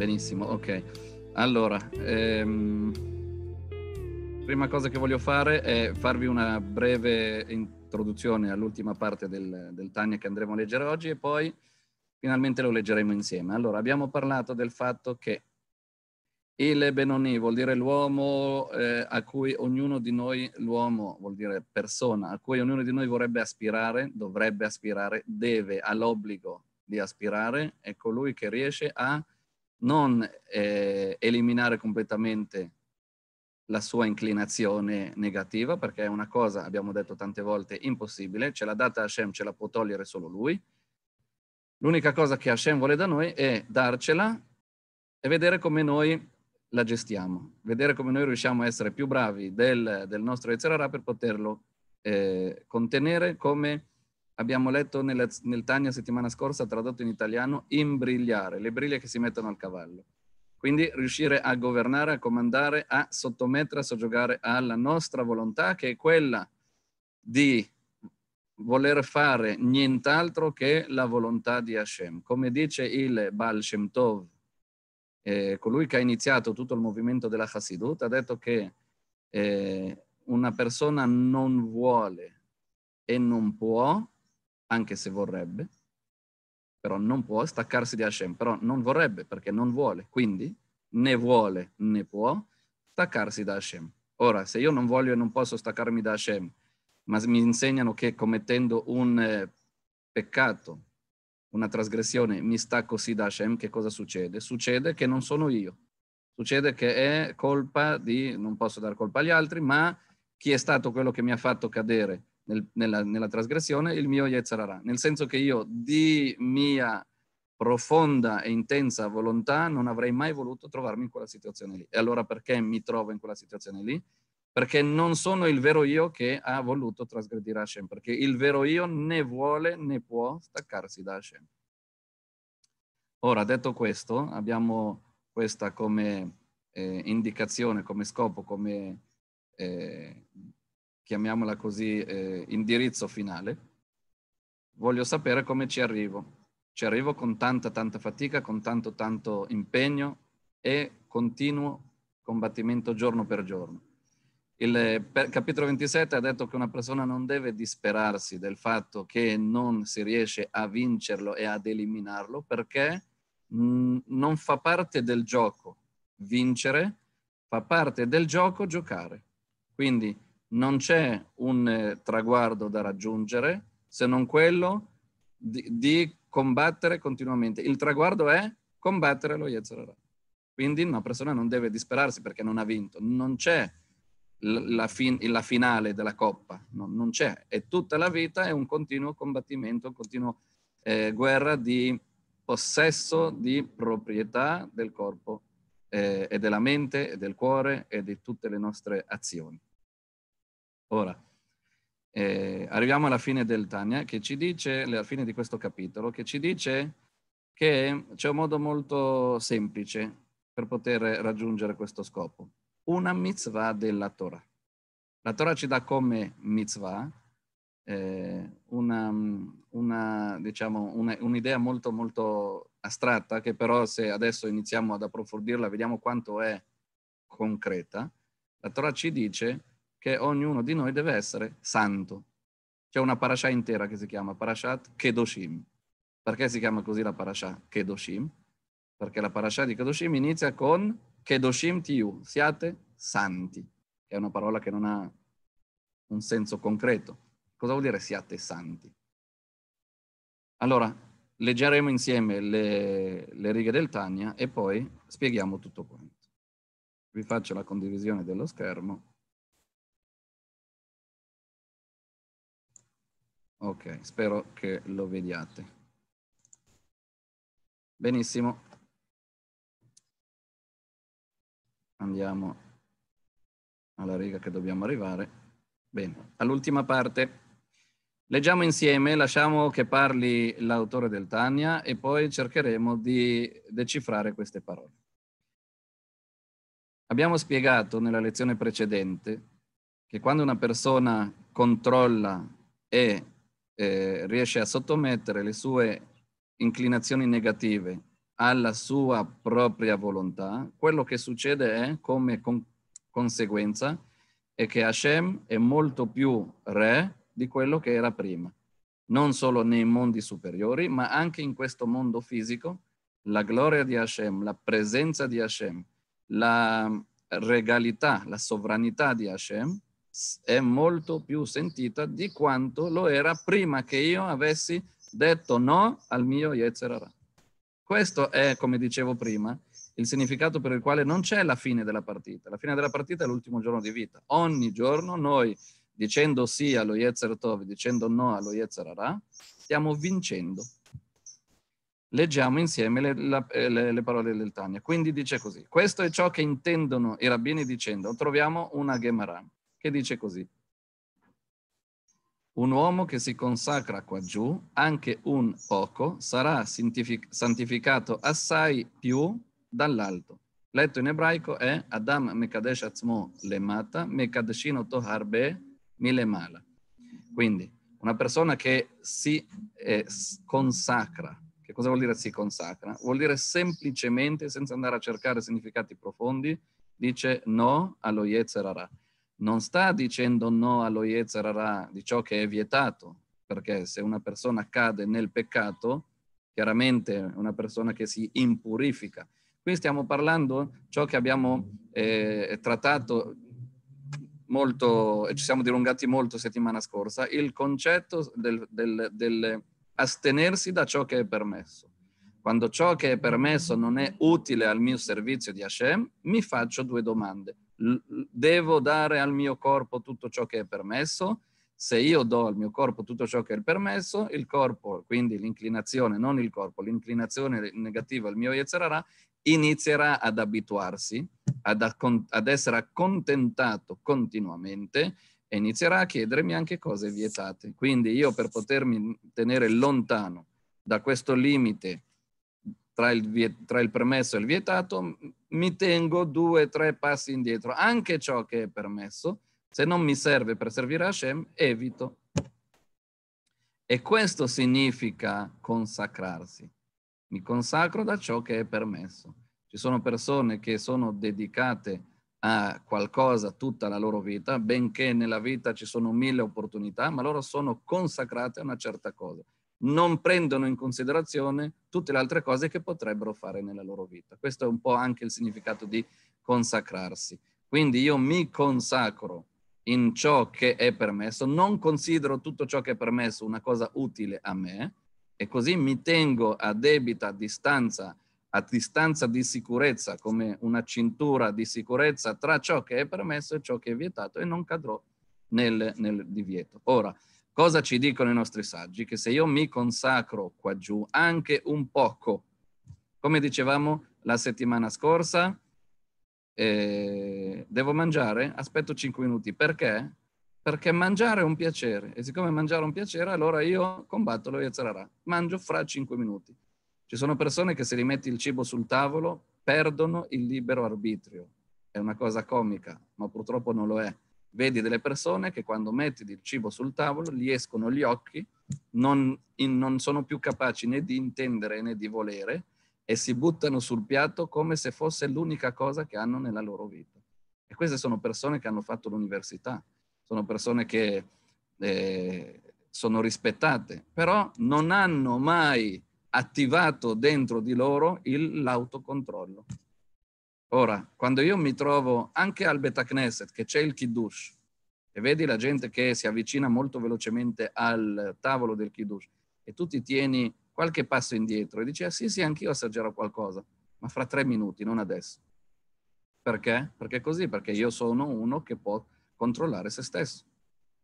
Benissimo, ok. Allora, ehm, prima cosa che voglio fare è farvi una breve introduzione all'ultima parte del, del Tania che andremo a leggere oggi e poi finalmente lo leggeremo insieme. Allora, abbiamo parlato del fatto che il Benoni vuol dire l'uomo eh, a cui ognuno di noi, l'uomo vuol dire persona, a cui ognuno di noi vorrebbe aspirare, dovrebbe aspirare, deve, ha l'obbligo di aspirare, è colui che riesce a non eh, eliminare completamente la sua inclinazione negativa, perché è una cosa, abbiamo detto tante volte, impossibile, ce l'ha data Hashem, ce la può togliere solo lui. L'unica cosa che Hashem vuole da noi è darcela e vedere come noi la gestiamo, vedere come noi riusciamo a essere più bravi del, del nostro Etzerara per poterlo eh, contenere come Abbiamo letto nella, nel Tania settimana scorsa, tradotto in italiano, imbrigliare, le briglie che si mettono al cavallo. Quindi riuscire a governare, a comandare, a sottomettere, a soggiogare alla nostra volontà, che è quella di voler fare nient'altro che la volontà di Hashem. Come dice il Baal Shem Tov, eh, colui che ha iniziato tutto il movimento della Hasidut, ha detto che eh, una persona non vuole e non può anche se vorrebbe, però non può staccarsi di Hashem, però non vorrebbe perché non vuole, quindi né vuole né può staccarsi da Hashem. Ora, se io non voglio e non posso staccarmi da Hashem, ma mi insegnano che commettendo un eh, peccato, una trasgressione, mi stacco sì da Hashem, che cosa succede? Succede che non sono io, succede che è colpa di, non posso dare colpa agli altri, ma chi è stato quello che mi ha fatto cadere nel, nella, nella, trasgressione il mio Yetzarara. nel senso che io di mia profonda e intensa volontà non avrei mai voluto trovarmi in quella situazione lì. E allora perché mi trovo in quella situazione lì? Perché non sono il vero io che ha voluto trasgredire Hashem, perché il vero io né vuole né può staccarsi da Hashem. Ora, detto questo, abbiamo questa come eh, indicazione, come scopo, come eh, chiamiamola così, eh, indirizzo finale, voglio sapere come ci arrivo. Ci arrivo con tanta, tanta fatica, con tanto, tanto impegno e continuo combattimento giorno per giorno. Il per, capitolo 27 ha detto che una persona non deve disperarsi del fatto che non si riesce a vincerlo e ad eliminarlo perché mh, mm, non fa parte del gioco vincere, fa parte del gioco giocare. Quindi non c'è un eh, traguardo da raggiungere se non quello di, di combattere continuamente. Il traguardo è combattere lo Yetzirah. Quindi una persona non deve disperarsi perché non ha vinto. Non c'è la, fin- la finale della coppa, no, non c'è. È tutta la vita è un continuo combattimento, un continuo eh, guerra di possesso di proprietà del corpo eh, e della mente e del cuore e di tutte le nostre azioni. Ora, eh, arriviamo alla fine del Tania, che ci dice, alla fine di questo capitolo, che ci dice che c'è un modo molto semplice per poter raggiungere questo scopo. Una mitzvah della Torah. La Torah ci dà come mitzvah eh, una, una, diciamo, una, un'idea molto, molto astratta, che però se adesso iniziamo ad approfondirla, vediamo quanto è concreta. La Torah ci dice che ognuno di noi deve essere santo. C'è una parasha intera che si chiama Parashat Kedoshim. Perché si chiama così la parasha Kedoshim? Perché la parasha di Kedoshim inizia con Kedoshim Tiu, siate santi, è una parola che non ha un senso concreto. Cosa vuol dire siate santi? Allora, leggeremo insieme le, le righe del Tania e poi spieghiamo tutto quanto. Vi faccio la condivisione dello schermo Ok, spero che lo vediate. Benissimo. Andiamo alla riga che dobbiamo arrivare. Bene, all'ultima parte. Leggiamo insieme, lasciamo che parli l'autore del Tania e poi cercheremo di decifrare queste parole. Abbiamo spiegato nella lezione precedente che quando una persona controlla e eh, riesce a sottomettere le sue inclinazioni negative alla sua propria volontà, quello che succede è, come con conseguenza, è che Hashem è molto più re di quello che era prima. Non solo nei mondi superiori, ma anche in questo mondo fisico, la gloria di Hashem, la presenza di Hashem, la regalità, la sovranità di Hashem è molto più sentita di quanto lo era prima che io avessi detto no al mio Yetzerara. Questo è, come dicevo prima, il significato per il quale non c'è la fine della partita. La fine della partita è l'ultimo giorno di vita. Ogni giorno noi, dicendo sì allo Yetzer Tov, dicendo no allo Yetzer Ara, stiamo vincendo. Leggiamo insieme le, la, eh, le, le parole del Tania. Quindi dice così. Questo è ciò che intendono i rabbini dicendo. Troviamo una Gemara che dice così. Un uomo che si consacra qua giù, anche un poco, sarà santificato assai più dall'alto. Letto in ebraico è Adam Mekadesh Atzmo Lemata, Mekadeshino Toharbe Milemala. Quindi una persona che si eh, consacra, che cosa vuol dire si consacra? Vuol dire semplicemente, senza andare a cercare significati profondi, dice no allo Yetzerara non sta dicendo no allo Yetzerara di ciò che è vietato, perché se una persona cade nel peccato, chiaramente è una persona che si impurifica. Qui stiamo parlando di ciò che abbiamo eh, trattato molto, e ci siamo dilungati molto settimana scorsa, il concetto del, del, del astenersi da ciò che è permesso. Quando ciò che è permesso non è utile al mio servizio di Hashem, mi faccio due domande devo dare al mio corpo tutto ciò che è permesso. Se io do al mio corpo tutto ciò che è permesso, il corpo, quindi l'inclinazione, non il corpo, l'inclinazione negativa al mio Yetzerarà, inizierà ad abituarsi, ad, ad essere accontentato continuamente e inizierà a chiedermi anche cose vietate. Quindi io per potermi tenere lontano da questo limite tra il, tra il permesso e il vietato, mi tengo due o tre passi indietro. Anche ciò che è permesso, se non mi serve per servire Hashem, evito. E questo significa consacrarsi. Mi consacro da ciò che è permesso. Ci sono persone che sono dedicate a qualcosa tutta la loro vita, benché nella vita ci sono mille opportunità, ma loro sono consacrate a una certa cosa non prendono in considerazione tutte le altre cose che potrebbero fare nella loro vita. Questo è un po' anche il significato di consacrarsi. Quindi io mi consacro in ciò che è permesso, non considero tutto ciò che è permesso una cosa utile a me e così mi tengo a debita a distanza, a distanza di sicurezza, come una cintura di sicurezza tra ciò che è permesso e ciò che è vietato e non cadrò nel, nel divieto. Ora, Cosa ci dicono i nostri saggi? Che se io mi consacro qua giù anche un poco, come dicevamo la settimana scorsa, eh, devo mangiare, aspetto 5 minuti. Perché? Perché mangiare è un piacere e siccome mangiare è un piacere, allora io combatto lo Yetzerarà. Mangio fra 5 minuti. Ci sono persone che se rimetti il cibo sul tavolo perdono il libero arbitrio. È una cosa comica, ma purtroppo non lo è. Vedi delle persone che quando metti il cibo sul tavolo gli escono gli occhi, non, in, non sono più capaci né di intendere né di volere e si buttano sul piatto come se fosse l'unica cosa che hanno nella loro vita. E queste sono persone che hanno fatto l'università, sono persone che eh, sono rispettate, però non hanno mai attivato dentro di loro il, l'autocontrollo. Ora, quando io mi trovo anche al Beta Knesset, che c'è il Kiddush, e vedi la gente che si avvicina molto velocemente al tavolo del Kiddush, e tu ti tieni qualche passo indietro e dici, ah sì sì, anch'io assaggerò qualcosa, ma fra tre minuti, non adesso. Perché? Perché così, perché io sono uno che può controllare se stesso.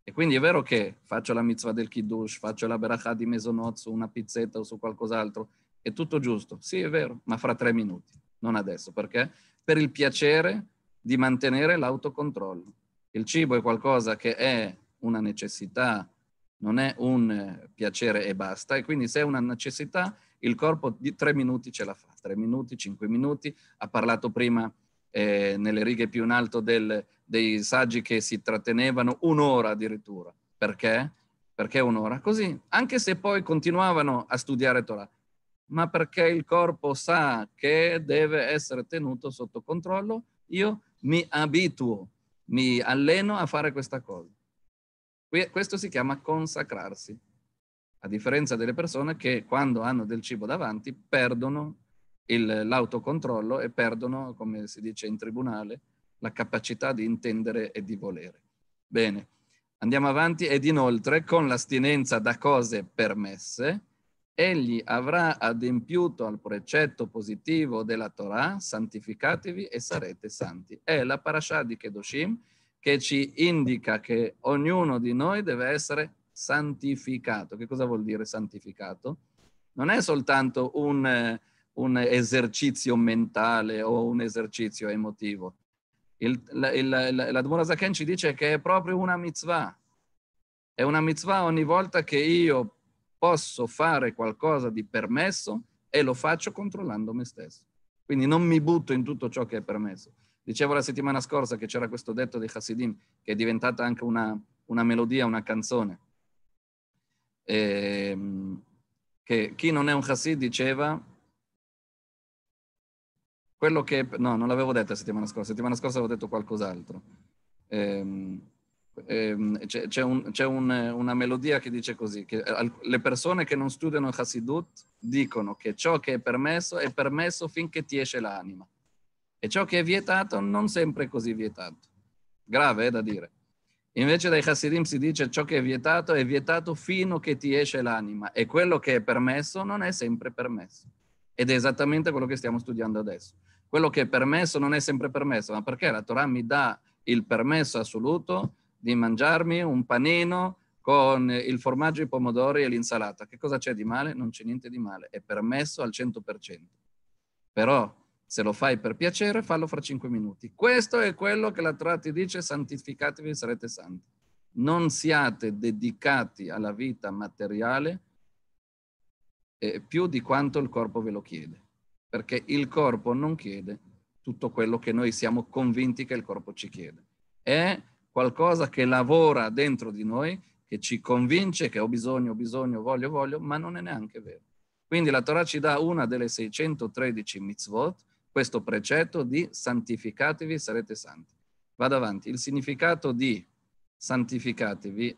E quindi è vero che faccio la mitzvah del Kiddush, faccio la berachà di Mesonot su una pizzetta o su qualcos'altro, è tutto giusto, sì è vero, ma fra tre minuti, non adesso. Perché? per il piacere di mantenere l'autocontrollo. Il cibo è qualcosa che è una necessità, non è un eh, piacere e basta, e quindi se è una necessità il corpo di tre minuti ce la fa, tre minuti, cinque minuti, ha parlato prima eh, nelle righe più in alto del, dei saggi che si trattenevano un'ora addirittura. Perché? Perché un'ora? Così, anche se poi continuavano a studiare Torah ma perché il corpo sa che deve essere tenuto sotto controllo, io mi abituo, mi alleno a fare questa cosa. Questo si chiama consacrarsi, a differenza delle persone che quando hanno del cibo davanti perdono il, l'autocontrollo e perdono, come si dice in tribunale, la capacità di intendere e di volere. Bene, andiamo avanti ed inoltre con l'astinenza da cose permesse, egli avrà adempiuto al precetto positivo della Torah, santificatevi e sarete santi. È la parashah di Kedoshim che ci indica che ognuno di noi deve essere santificato. Che cosa vuol dire santificato? Non è soltanto un, un esercizio mentale o un esercizio emotivo. Il, la, la, la, la Dmura Zaken ci dice che è proprio una mitzvah. È una mitzvah ogni volta che io posso fare qualcosa di permesso e lo faccio controllando me stesso. Quindi non mi butto in tutto ciò che è permesso. Dicevo la settimana scorsa che c'era questo detto dei Hasidim che è diventata anche una, una melodia, una canzone. E, ehm, che chi non è un Hasid diceva quello che... No, non l'avevo detto la settimana scorsa, la settimana scorsa avevo detto qualcos'altro. Ehm, Ehm, c'è, un, c'è un, una melodia che dice così, che eh, le persone che non studiano Hasidut dicono che ciò che è permesso è permesso finché ti esce l'anima e ciò che è vietato non sempre è così vietato. Grave eh, da dire. Invece dai Hasidim si dice ciò che è vietato è vietato fino che ti esce l'anima e quello che è permesso non è sempre permesso. Ed è esattamente quello che stiamo studiando adesso. Quello che è permesso non è sempre permesso, ma perché la Torah mi dà il permesso assoluto di mangiarmi un panino con il formaggio, i pomodori e l'insalata. Che cosa c'è di male? Non c'è niente di male, è permesso al 100%. Però se lo fai per piacere, fallo fra cinque minuti. Questo è quello che la Torah dice, santificatevi, sarete santi. Non siate dedicati alla vita materiale eh, più di quanto il corpo ve lo chiede, perché il corpo non chiede tutto quello che noi siamo convinti che il corpo ci chiede. È qualcosa che lavora dentro di noi, che ci convince che ho bisogno, ho bisogno, voglio, voglio, ma non è neanche vero. Quindi la Torah ci dà una delle 613 mitzvot, questo precetto di santificatevi, sarete santi. Vado avanti. Il significato di santificatevi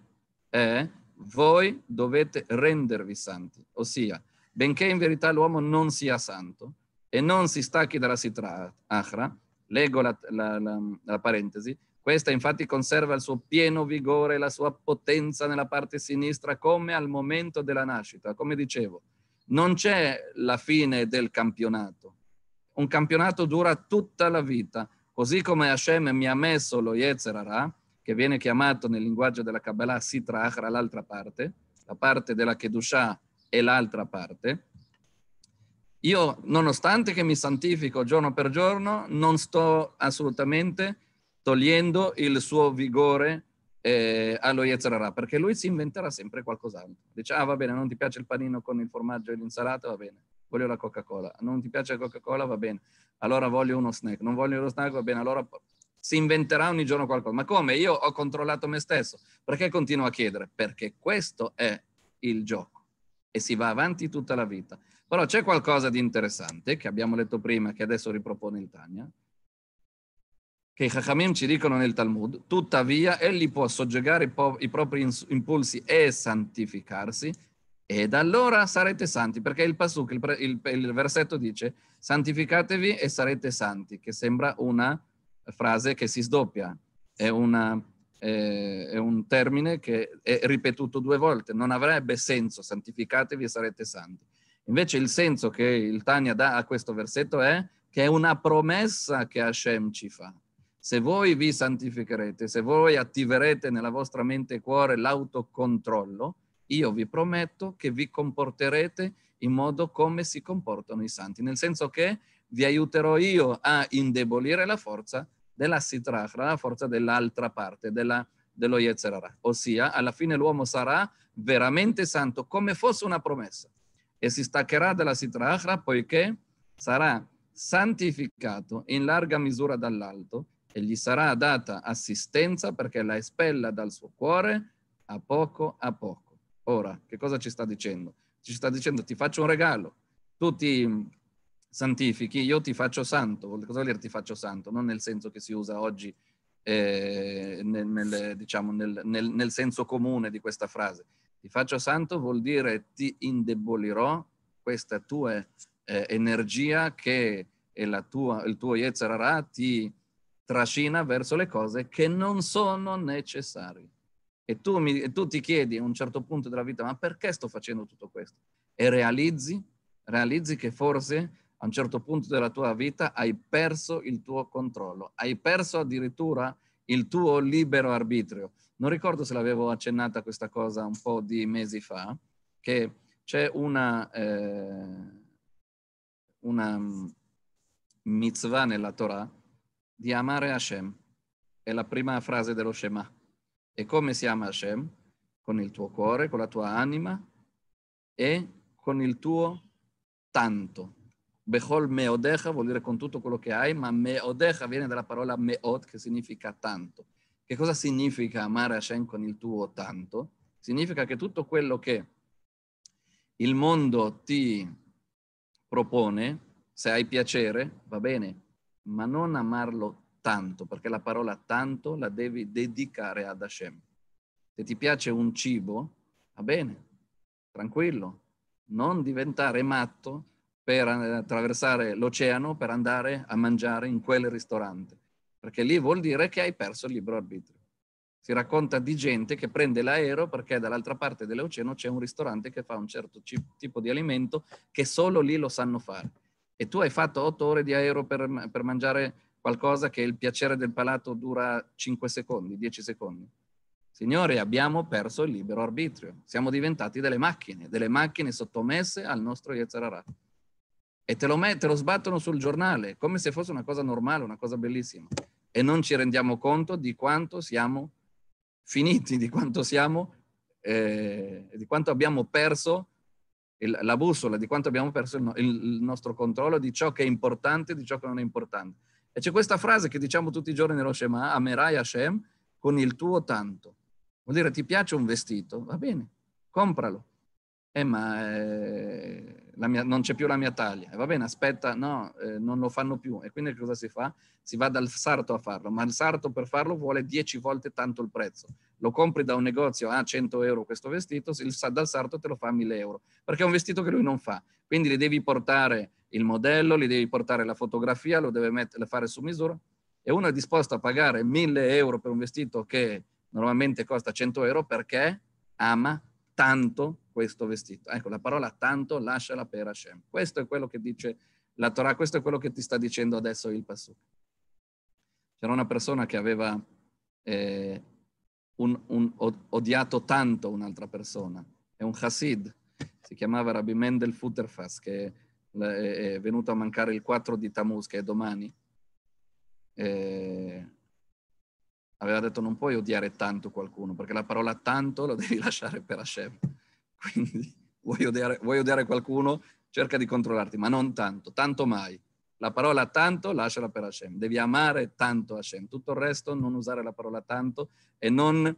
è voi dovete rendervi santi, ossia, benché in verità l'uomo non sia santo e non si stacchi dalla sitra achra, leggo la, la, la, la parentesi, questa infatti conserva il suo pieno vigore e la sua potenza nella parte sinistra come al momento della nascita. Come dicevo, non c'è la fine del campionato. Un campionato dura tutta la vita, così come Hashem mi ha messo lo Yetzerara, che viene chiamato nel linguaggio della Kabbalah Sitrahra, l'altra parte, la parte della Kedushah e l'altra parte. Io, nonostante che mi santifico giorno per giorno, non sto assolutamente togliendo il suo vigore eh, allo Yetzerara, perché lui si inventerà sempre qualcos'altro. Dice, ah va bene, non ti piace il panino con il formaggio e l'insalata, va bene, voglio la Coca-Cola. Non ti piace la Coca-Cola, va bene, allora voglio uno snack. Non voglio uno snack, va bene, allora si inventerà ogni giorno qualcosa. Ma come? Io ho controllato me stesso. Perché continuo a chiedere? Perché questo è il gioco e si va avanti tutta la vita. Però c'è qualcosa di interessante che abbiamo letto prima, che adesso ripropone il Tania, che i Chachamim ci dicono nel Talmud, tuttavia egli può soggiogare i propri impulsi e santificarsi, ed allora sarete santi, perché il, pasuk, il, il, il versetto dice santificatevi e sarete santi, che sembra una frase che si sdoppia, è, una, è, è un termine che è ripetuto due volte, non avrebbe senso santificatevi e sarete santi. Invece il senso che il Tania dà a questo versetto è che è una promessa che Hashem ci fa, se voi vi santificherete, se voi attiverete nella vostra mente e cuore l'autocontrollo, io vi prometto che vi comporterete in modo come si comportano i santi, nel senso che vi aiuterò io a indebolire la forza della sitrahra, la forza dell'altra parte, della, dello Yetzerara. Ossia, alla fine l'uomo sarà veramente santo, come fosse una promessa, e si staccherà dalla sitrahra poiché sarà santificato in larga misura dall'alto e gli sarà data assistenza perché la espella dal suo cuore a poco a poco. Ora, che cosa ci sta dicendo? Ci sta dicendo ti faccio un regalo, tu ti mm, santifichi, io ti faccio santo. Cosa vuol dire ti faccio santo? Non nel senso che si usa oggi eh, nel, nel, diciamo, nel, nel, senso comune di questa frase. Ti faccio santo vuol dire ti indebolirò questa tua eh, energia che è la tua, il tuo Yetzerara ti trascina verso le cose che non sono necessarie. E tu, mi, e tu ti chiedi a un certo punto della vita, ma perché sto facendo tutto questo? E realizzi, realizzi che forse a un certo punto della tua vita hai perso il tuo controllo, hai perso addirittura il tuo libero arbitrio. Non ricordo se l'avevo accennata questa cosa un po' di mesi fa, che c'è una, eh, una mitzvah nella Torah di amare Hashem. È la prima frase dello Shema. E come si ama Hashem? Con il tuo cuore, con la tua anima e con il tuo tanto. Bechol meodecha vuol dire con tutto quello che hai, ma meodecha viene dalla parola meot che significa tanto. Che cosa significa amare Hashem con il tuo tanto? Significa che tutto quello che il mondo ti propone, se hai piacere, va bene, ma non amarlo tanto, perché la parola tanto la devi dedicare ad Hashem. Se ti piace un cibo, va bene, tranquillo, non diventare matto per eh, attraversare l'oceano per andare a mangiare in quel ristorante, perché lì vuol dire che hai perso il libero arbitrio. Si racconta di gente che prende l'aereo perché dall'altra parte dell'oceano c'è un ristorante che fa un certo tipo di alimento che solo lì lo sanno fare e tu hai fatto otto ore di aereo per, per mangiare qualcosa che il piacere del palato dura 5 secondi, 10 secondi. Signori, abbiamo perso il libero arbitrio, siamo diventati delle macchine, delle macchine sottomesse al nostro Yetzerara. E te lo, met- te lo sbattono sul giornale, come se fosse una cosa normale, una cosa bellissima. E non ci rendiamo conto di quanto siamo finiti, di quanto siamo, eh, di quanto abbiamo perso il, la bussola di quanto abbiamo perso il, il, nostro controllo di ciò che è importante e di ciò che non è importante. E c'è questa frase che diciamo tutti i giorni nello Shema, amerai Hashem con il tuo tanto. Vuol dire ti piace un vestito? Va bene, compralo. Eh, ma eh, mia, non c'è più la mia taglia. E va bene, aspetta, no, eh, non lo fanno più. E quindi cosa si fa? Si va dal sarto a farlo, ma il sarto per farlo vuole 10 volte tanto il prezzo. Lo compri da un negozio a 100 euro questo vestito, il, dal sarto te lo fa a 1000 euro, perché è un vestito che lui non fa. Quindi gli devi portare il modello, gli devi portare la fotografia, lo deve mettere, fare su misura. E uno è disposto a pagare 1000 euro per un vestito che normalmente costa 100 euro perché ama tanto questo vestito. Ecco, la parola tanto lasciala per Hashem. Questo è quello che dice la Torah, questo è quello che ti sta dicendo adesso il Pasuk. C'era una persona che aveva eh, un, un, odiato tanto un'altra persona, è un Hasid, si chiamava Rabbi Mendel Futterfass, che è venuto a mancare il 4 di Tammuz, che è domani. Eh, aveva detto non puoi odiare tanto qualcuno, perché la parola tanto lo devi lasciare per Hashem. Quindi vuoi odiare, vuoi odiare qualcuno, cerca di controllarti, ma non tanto, tanto mai. La parola tanto lasciala per Hashem, devi amare tanto Hashem, tutto il resto non usare la parola tanto e non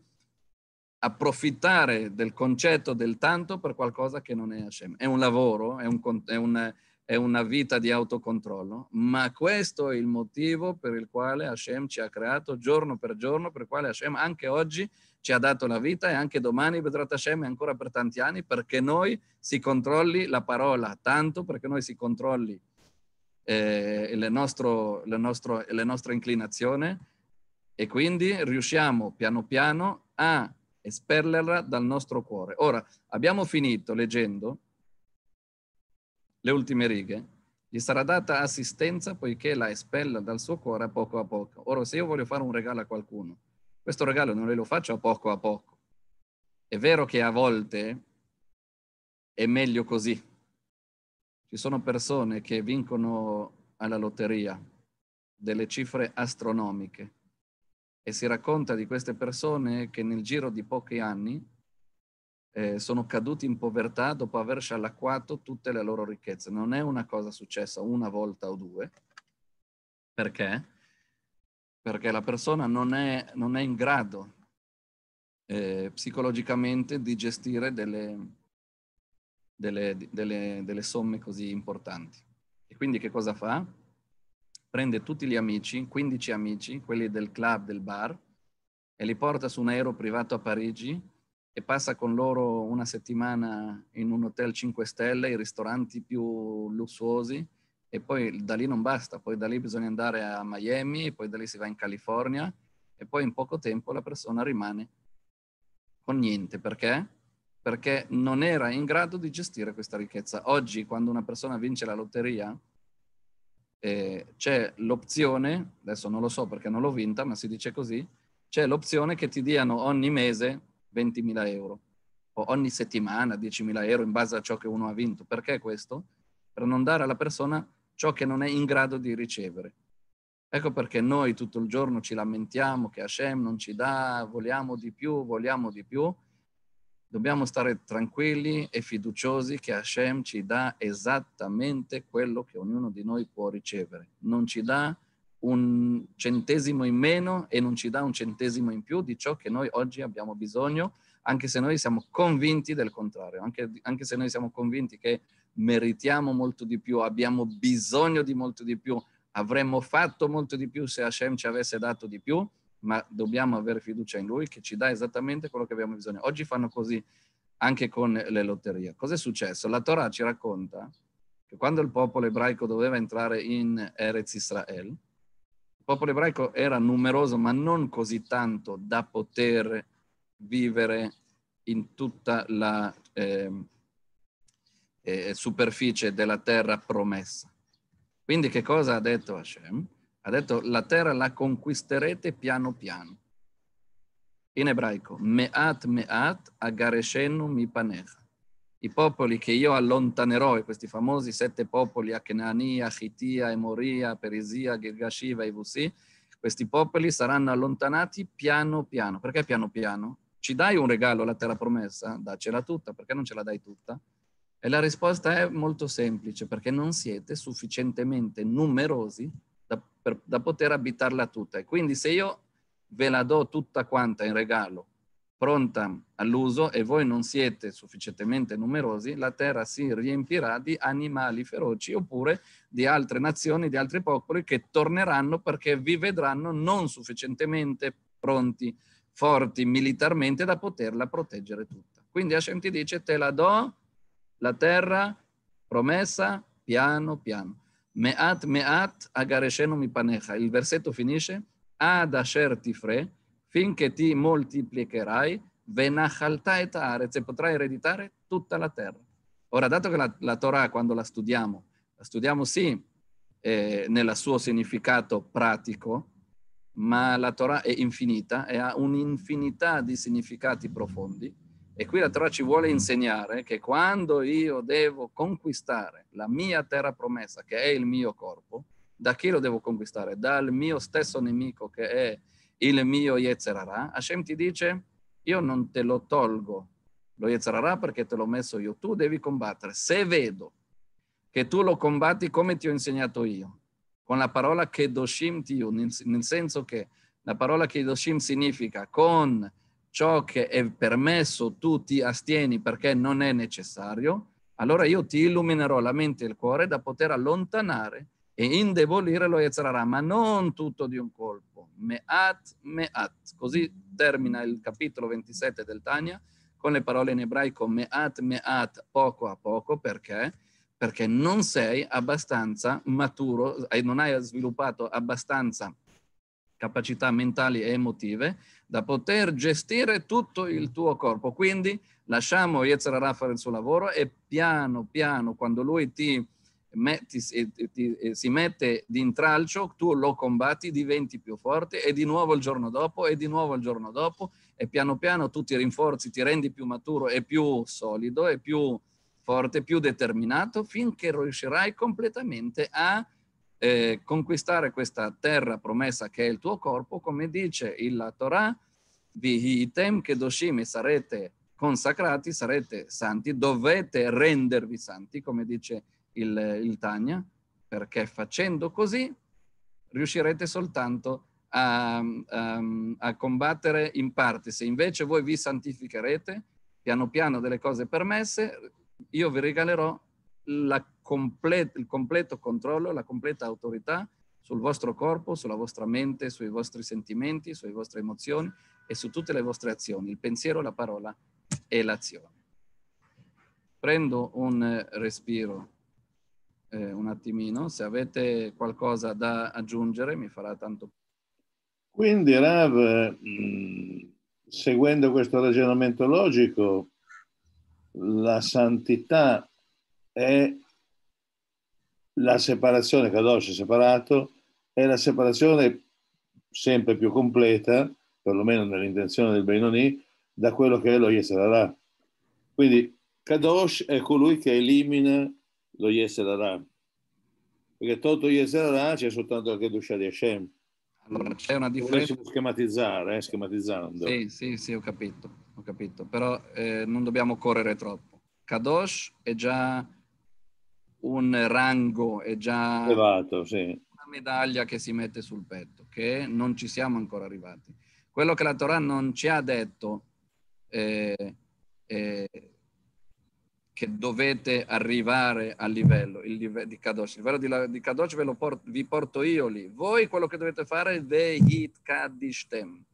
approfittare del concetto del tanto per qualcosa che non è Hashem. È un lavoro, è, un, è, una, è una vita di autocontrollo, ma questo è il motivo per il quale Hashem ci ha creato giorno per giorno, per il quale Hashem anche oggi ci ha dato la vita e anche domani vedrà Hashem ancora per tanti anni perché noi si controlli la parola, tanto perché noi si controlli eh, le, nostro, le, nostro, le nostre inclinazioni e quindi riusciamo piano piano a espellerla dal nostro cuore. Ora, abbiamo finito leggendo le ultime righe, gli sarà data assistenza poiché la espella dal suo cuore a poco a poco. Ora, se io voglio fare un regalo a qualcuno, questo regalo non lo faccio a poco a poco. È vero che a volte è meglio così. Ci sono persone che vincono alla lotteria delle cifre astronomiche e si racconta di queste persone che nel giro di pochi anni eh, sono caduti in povertà dopo aver scialacquato tutte le loro ricchezze. Non è una cosa successa una volta o due, perché? perché la persona non è, non è in grado eh, psicologicamente di gestire delle, delle, delle, delle somme così importanti. E quindi che cosa fa? Prende tutti gli amici, 15 amici, quelli del club, del bar, e li porta su un aereo privato a Parigi e passa con loro una settimana in un hotel 5 stelle, i ristoranti più lussuosi, e poi da lì non basta, poi da lì bisogna andare a Miami, poi da lì si va in California e poi in poco tempo la persona rimane con niente. Perché? Perché non era in grado di gestire questa ricchezza. Oggi quando una persona vince la lotteria, eh, c'è l'opzione, adesso non lo so perché non l'ho vinta, ma si dice così, c'è l'opzione che ti diano ogni mese 20.000 euro o ogni settimana 10.000 euro in base a ciò che uno ha vinto. Perché questo? Per non dare alla persona ciò che non è in grado di ricevere. Ecco perché noi tutto il giorno ci lamentiamo che Hashem non ci dà, vogliamo di più, vogliamo di più. Dobbiamo stare tranquilli e fiduciosi che Hashem ci dà esattamente quello che ognuno di noi può ricevere. Non ci dà un centesimo in meno e non ci dà un centesimo in più di ciò che noi oggi abbiamo bisogno, anche se noi siamo convinti del contrario, anche, anche se noi siamo convinti che meritiamo molto di più, abbiamo bisogno di molto di più, avremmo fatto molto di più se Hashem ci avesse dato di più, ma dobbiamo avere fiducia in Lui che ci dà esattamente quello che abbiamo bisogno. Oggi fanno così anche con le lotterie. Cos'è successo? La Torah ci racconta che quando il popolo ebraico doveva entrare in Erez Israel, il popolo ebraico era numeroso, ma non così tanto da poter vivere in tutta la... Eh, eh, superficie della terra promessa. Quindi che cosa ha detto Hashem? Ha detto la terra la conquisterete piano piano. In ebraico, me'at me'at agareshenu mipanecha. I popoli che io allontanerò, e questi famosi sette popoli, Achenania, Chitia, Emoria, Perisia, Girgashiva, Evusi, questi popoli saranno allontanati piano piano. Perché piano piano? Ci dai un regalo, la terra promessa? Dacela tutta, perché non ce la dai tutta? E la risposta è molto semplice, perché non siete sufficientemente numerosi da, per, da poter abitarla tutta. E quindi se io ve la do tutta quanta in regalo, pronta all'uso, e voi non siete sufficientemente numerosi, la terra si riempirà di animali feroci oppure di altre nazioni, di altri popoli che torneranno perché vi vedranno non sufficientemente pronti, forti militarmente da poterla proteggere tutta. Quindi Hashem ti dice te la do la terra promessa piano piano. Meat meat agareshenu mi paneja. Il versetto finisce ad asher tifre, finché ti moltiplicherai, venachalta et arez, e cioè potrai ereditare tutta la terra. Ora, dato che la, la Torah, quando la studiamo, la studiamo sì eh, nel suo significato pratico, ma la Torah è infinita e ha un'infinità di significati profondi e qui la Torah ci vuole insegnare che quando io devo conquistare la mia terra promessa, che è il mio corpo, da chi lo devo conquistare? Dal mio stesso nemico che è il mio Yetzerara. Hashem ti dice, io non te lo tolgo, lo Yetzerara perché te l'ho messo io, tu devi combattere. Se vedo che tu lo combatti come ti ho insegnato io, con la parola Kedoshim Tiyu, nel senso che la parola Kedoshim significa con ciò che è permesso tu ti astieni perché non è necessario, allora io ti illuminerò la mente e il cuore da poter allontanare e indebolire lo Yetzirah, ma non tutto di un colpo. Me'at, me'at. Così termina il capitolo 27 del Tania con le parole in ebraico me'at, me'at, poco a poco, perché? Perché non sei abbastanza maturo, non hai sviluppato abbastanza capacità mentali e emotive da poter gestire tutto il tuo corpo. Quindi lasciamo Yetzirah fare il suo lavoro e piano piano, quando lui ti, metti, ti, ti, eh, si mette d'intralcio, tu lo combatti, diventi più forte e di nuovo il giorno dopo e di nuovo il giorno dopo e piano piano tu ti rinforzi, ti rendi più maturo e più solido e più forte, più determinato finché riuscirai completamente a eh, conquistare questa terra promessa che è il tuo corpo, come dice la Torah, vi item kedoshim, sarete consacrati, sarete santi, dovete rendervi santi, come dice il, il Tania, perché facendo così riuscirete soltanto a, a, ehm, a combattere in parte. Se invece voi vi santificherete, piano piano delle cose permesse, io vi regalerò la complet- il completo controllo, la completa autorità sul vostro corpo, sulla vostra mente, sui vostri sentimenti, sulle vostre emozioni e su tutte le vostre azioni, il pensiero, la parola e l'azione. Prendo un eh, respiro eh, un attimino, se avete qualcosa da aggiungere mi farà tanto Quindi Rav, mm, seguendo questo ragionamento logico, la santità è la separazione Kadosh separato è la separazione sempre più completa, perlomeno nell'intenzione del Benoni, da quello che è lo Yeserara. Quindi Kadosh è colui che elimina lo Yeserara. Perché tolto Yeserara c'è soltanto la Kedusha di Hashem. Allora c'è una differenza. Volessimo schematizzare, eh, schematizzando. Sì, sì, sì, ho capito, ho capito. Però eh, non dobbiamo correre troppo. Kadosh è già un rango, è già elevato, sì. una medaglia che si mette sul petto, che non ci siamo ancora arrivati. Quello che la Torah non ci ha detto è, eh, è eh, che dovete arrivare al livello, il livello di Kadosh. Il livello di, di Kadosh ve lo porto, vi porto io lì. Voi quello che dovete fare è Vehit Kadishtem.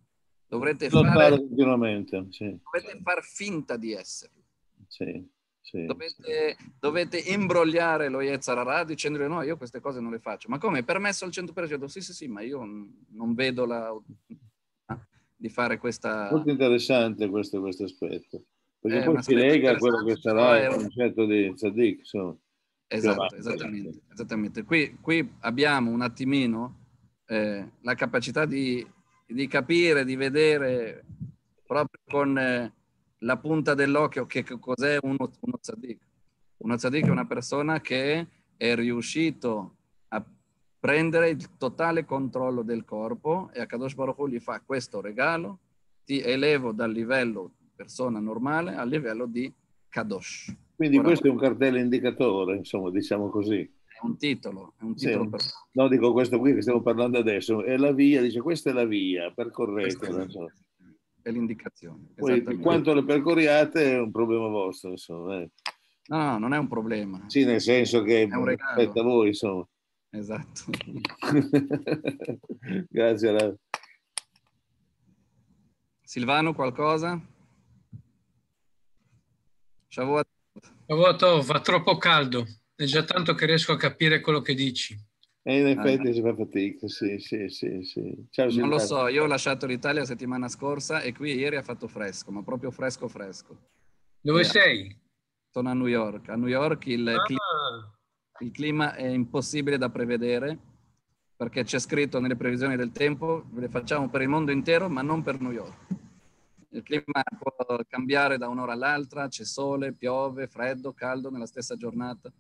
Dovrete, fare, sì. dovete far finta di esserlo. Sì. Sì, dovete, sì. dovete, imbrogliare lo Yetzararà dicendogli no, io queste cose non le faccio. Ma come? È permesso al 100%? Sì, sì, sì, ma io non vedo la... di fare questa... Molto interessante questo, questo aspetto, perché eh, poi si lega a quello che sarà il concetto di Zadik. Esatto, esattamente. esattamente. Qui, qui, abbiamo un attimino eh, la capacità di, di, capire, di vedere proprio con... Eh, la punta dell'occhio che cos'è uno, uno tzaddik. Uno tzaddik è una persona che è riuscito a prendere il totale controllo del corpo e a Kadosh Baruch Hu gli fa questo regalo, ti elevo dal livello persona normale al livello di Kadosh. Quindi Ora, questo è un cartello indicatore, insomma, diciamo così. È un titolo, è un titolo sì. per... No, dico questo qui che stiamo parlando adesso, è la via, dice questa è la via, percorretela. Questo è l'indicazione. Poi quanto le percorriate è un problema vostro, insomma. Eh. No, non è un problema. Sì, nel senso che aspetta voi, insomma. Esatto. Grazie. Alla... Silvano, qualcosa? Ciao a tutti. Ciao a tutti, fa troppo caldo. È già tanto che riesco a capire quello che dici. E in ah, effetti si fa fatica, sì, sì, sì. sì. Ciao, non lo so, io ho lasciato l'Italia la settimana scorsa e qui ieri ha fatto fresco, ma proprio fresco fresco. Dove yeah. sei? Sono a New York. A New York il, ah. clima, il clima è impossibile da prevedere perché c'è scritto nelle previsioni del tempo, le facciamo per il mondo intero, ma non per New York. Il clima può cambiare da un'ora all'altra, c'è sole, piove, freddo, caldo nella stessa giornata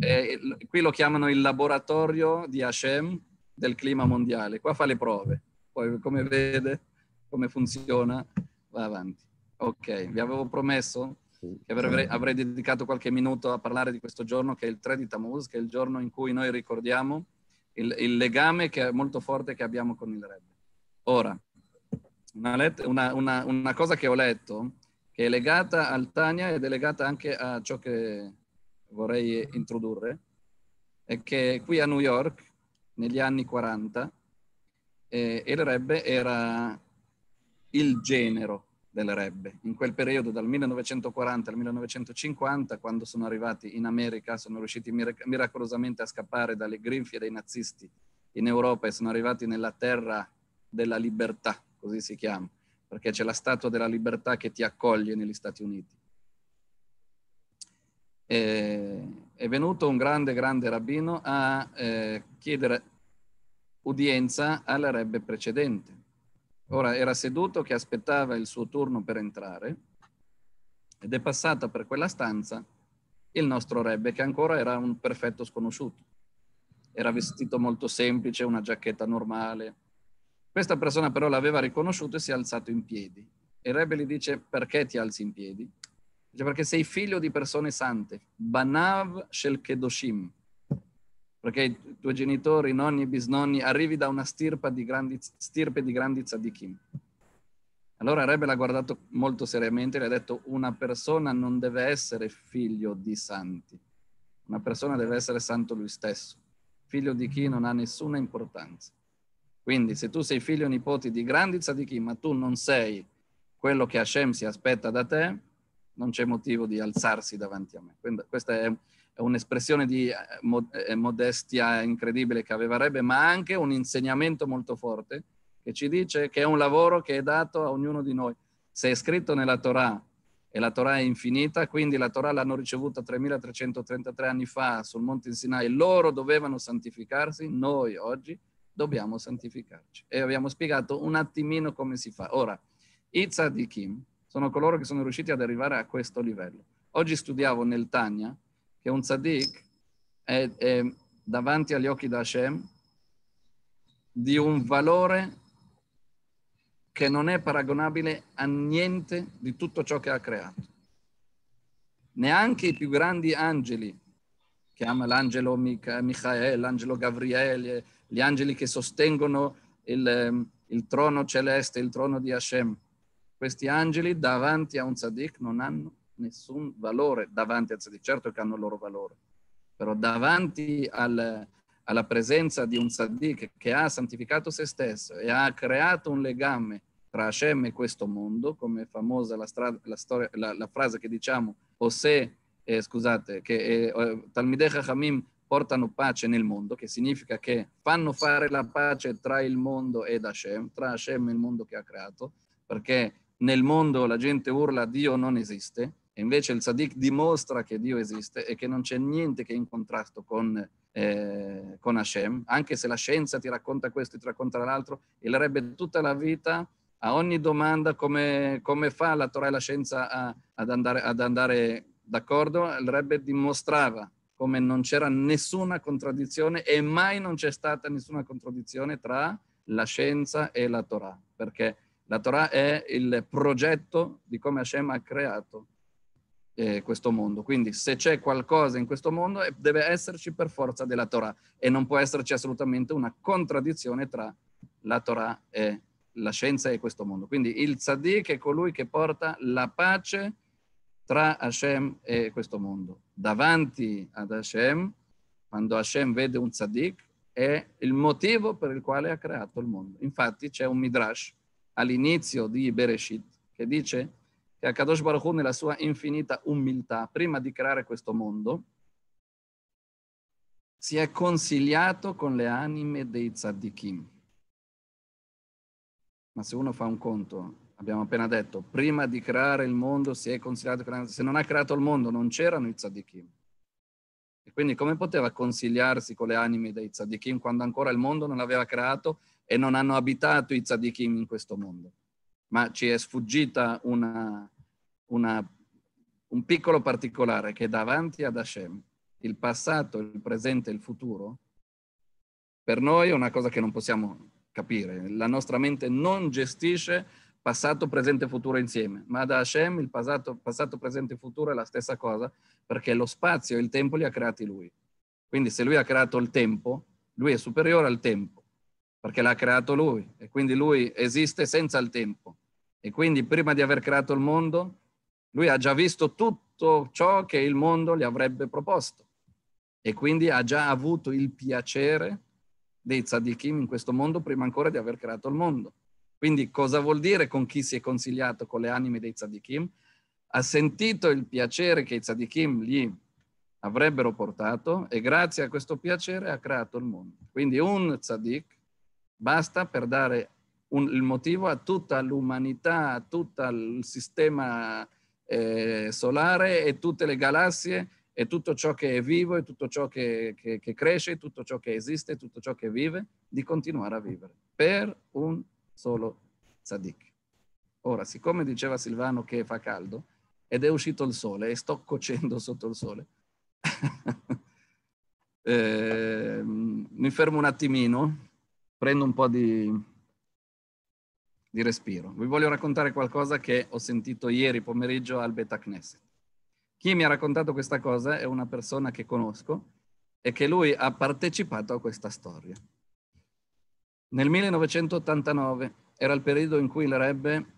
eh, qui lo chiamano il laboratorio di Hashem del clima mondiale, qua fa le prove, poi come vede, come funziona, va avanti. Ok, vi avevo promesso che avrei, avrei dedicato qualche minuto a parlare di questo giorno che è il 3 di Tammuz, che è il giorno in cui noi ricordiamo il, il legame che è molto forte che abbiamo con il Rebbe. Ora, una, let- una, una, una cosa che ho letto, che è legata al Tania ed è legata anche a ciò che vorrei introdurre è che qui a New York, negli anni 40, eh, il rebbe era il genero del rebbe. In quel periodo, dal 1940 al 1950, quando sono arrivati in America, sono riusciti mirac- miracolosamente a scappare dalle grinfie dei nazisti in Europa e sono arrivati nella terra della libertà, così si chiama, perché c'è la statua della libertà che ti accoglie negli Stati Uniti eh, è venuto un grande, grande rabbino a eh, chiedere udienza alla rebbe precedente. Ora era seduto che aspettava il suo turno per entrare ed è passata per quella stanza il nostro rebbe che ancora era un perfetto sconosciuto. Era vestito molto semplice, una giacchetta normale. Questa persona però l'aveva riconosciuto e si è alzato in piedi. Il rebbe gli dice perché ti alzi in piedi? perché sei figlio di persone sante. Banav shel kedoshim. Perché i tuoi genitori, nonni, e bisnonni, arrivi da una stirpa di grandi, stirpe di grandi tzadikim. Allora Rebbe l'ha guardato molto seriamente e gli ha detto una persona non deve essere figlio di santi. Una persona deve essere santo lui stesso. Figlio di chi non ha nessuna importanza. Quindi se tu sei figlio o nipoti di grandi tzadikim, ma tu non sei quello che Hashem si aspetta da te, non c'è motivo di alzarsi davanti a me. Quindi questa è, è un'espressione di eh, eh, modestia incredibile che aveva Rebbe, ma anche un insegnamento molto forte che ci dice che è un lavoro che è dato a ognuno di noi. Se è scritto nella Torah, e la Torah è infinita, quindi la Torah l'hanno ricevuta 3333 anni fa sul monte Sinai, loro dovevano santificarsi, noi oggi dobbiamo santificarci. E abbiamo spiegato un attimino come si fa. Ora, Itzadikim, sono coloro che sono riusciti ad arrivare a questo livello. Oggi studiavo nel Tanya che un tzaddik è, è davanti agli occhi da Hashem di un valore che non è paragonabile a niente di tutto ciò che ha creato. Neanche i più grandi angeli, che ama l'angelo Mica, Michael, l'angelo Gabriele, gli angeli che sostengono il, ehm, il trono celeste, il trono di Hashem, questi angeli davanti a un tzaddik non hanno nessun valore davanti al tzaddik. Certo che hanno il loro valore, però davanti al, alla presenza di un tzaddik che ha santificato se stesso e ha creato un legame tra Hashem e questo mondo, come è famosa la, strada, la, storia, la, la frase che diciamo, Osè, eh, scusate, che eh, eh Talmideh Chachamim portano pace nel mondo, che significa che fanno fare la pace tra il mondo ed Hashem, tra Hashem e il mondo che ha creato, perché nel mondo la gente urla Dio non esiste, e invece il Sadiq dimostra che Dio esiste e che non c'è niente che è in contrasto con, eh, con Hashem, anche se la scienza ti racconta questo e ti racconta l'altro, il Rebbe tutta la vita a ogni domanda come, come fa la Torah e la scienza a, ad, andare, ad andare d'accordo, il Rebbe dimostrava come non c'era nessuna contraddizione e mai non c'è stata nessuna contraddizione tra la scienza e la Torah, perché la Torah è il progetto di come Hashem ha creato eh, questo mondo. Quindi se c'è qualcosa in questo mondo deve esserci per forza della Torah e non può esserci assolutamente una contraddizione tra la Torah e la scienza e questo mondo. Quindi il tzaddik è colui che porta la pace tra Hashem e questo mondo. Davanti ad Hashem, quando Hashem vede un tzaddik, è il motivo per il quale ha creato il mondo. Infatti c'è un midrash all'inizio di Bereshit, che dice che Akadosh Baruch Hu nella sua infinita umiltà, prima di creare questo mondo, si è consigliato con le anime dei tzaddikim. Ma se uno fa un conto, abbiamo appena detto, prima di creare il mondo si è consigliato, se non ha creato il mondo non c'erano i tzaddikim. E quindi come poteva consigliarsi con le anime dei tzaddikim quando ancora il mondo non l'aveva creato e non hanno abitato i tzadikim in questo mondo, ma ci è sfuggita una, una, un piccolo particolare che davanti ad Hashem il passato, il presente e il futuro per noi è una cosa che non possiamo capire. La nostra mente non gestisce passato, presente e futuro insieme, ma ad Hashem il passato, passato, presente e futuro è la stessa cosa perché lo spazio e il tempo li ha creati lui. Quindi se lui ha creato il tempo, lui è superiore al tempo perché l'ha creato lui e quindi lui esiste senza il tempo. E quindi prima di aver creato il mondo, lui ha già visto tutto ciò che il mondo gli avrebbe proposto e quindi ha già avuto il piacere dei tzadikim in questo mondo prima ancora di aver creato il mondo. Quindi cosa vuol dire con chi si è consigliato con le anime dei tzadikim? Ha sentito il piacere che i tzadikim gli avrebbero portato e grazie a questo piacere ha creato il mondo. Quindi un tzadik Basta per dare un, il motivo a tutta l'umanità, a tutto il sistema eh, solare e tutte le galassie e tutto ciò che è vivo e tutto ciò che, che, che cresce, tutto ciò che esiste, tutto ciò che vive, di continuare a vivere per un solo tzaddik. Ora, siccome diceva Silvano che fa caldo ed è uscito il sole e sto cocendo sotto il sole, eh, mi fermo un attimino prendo un po' di, di respiro. Vi voglio raccontare qualcosa che ho sentito ieri pomeriggio al Beta Knesset. Chi mi ha raccontato questa cosa è una persona che conosco e che lui ha partecipato a questa storia. Nel 1989 era il periodo in cui il Rebbe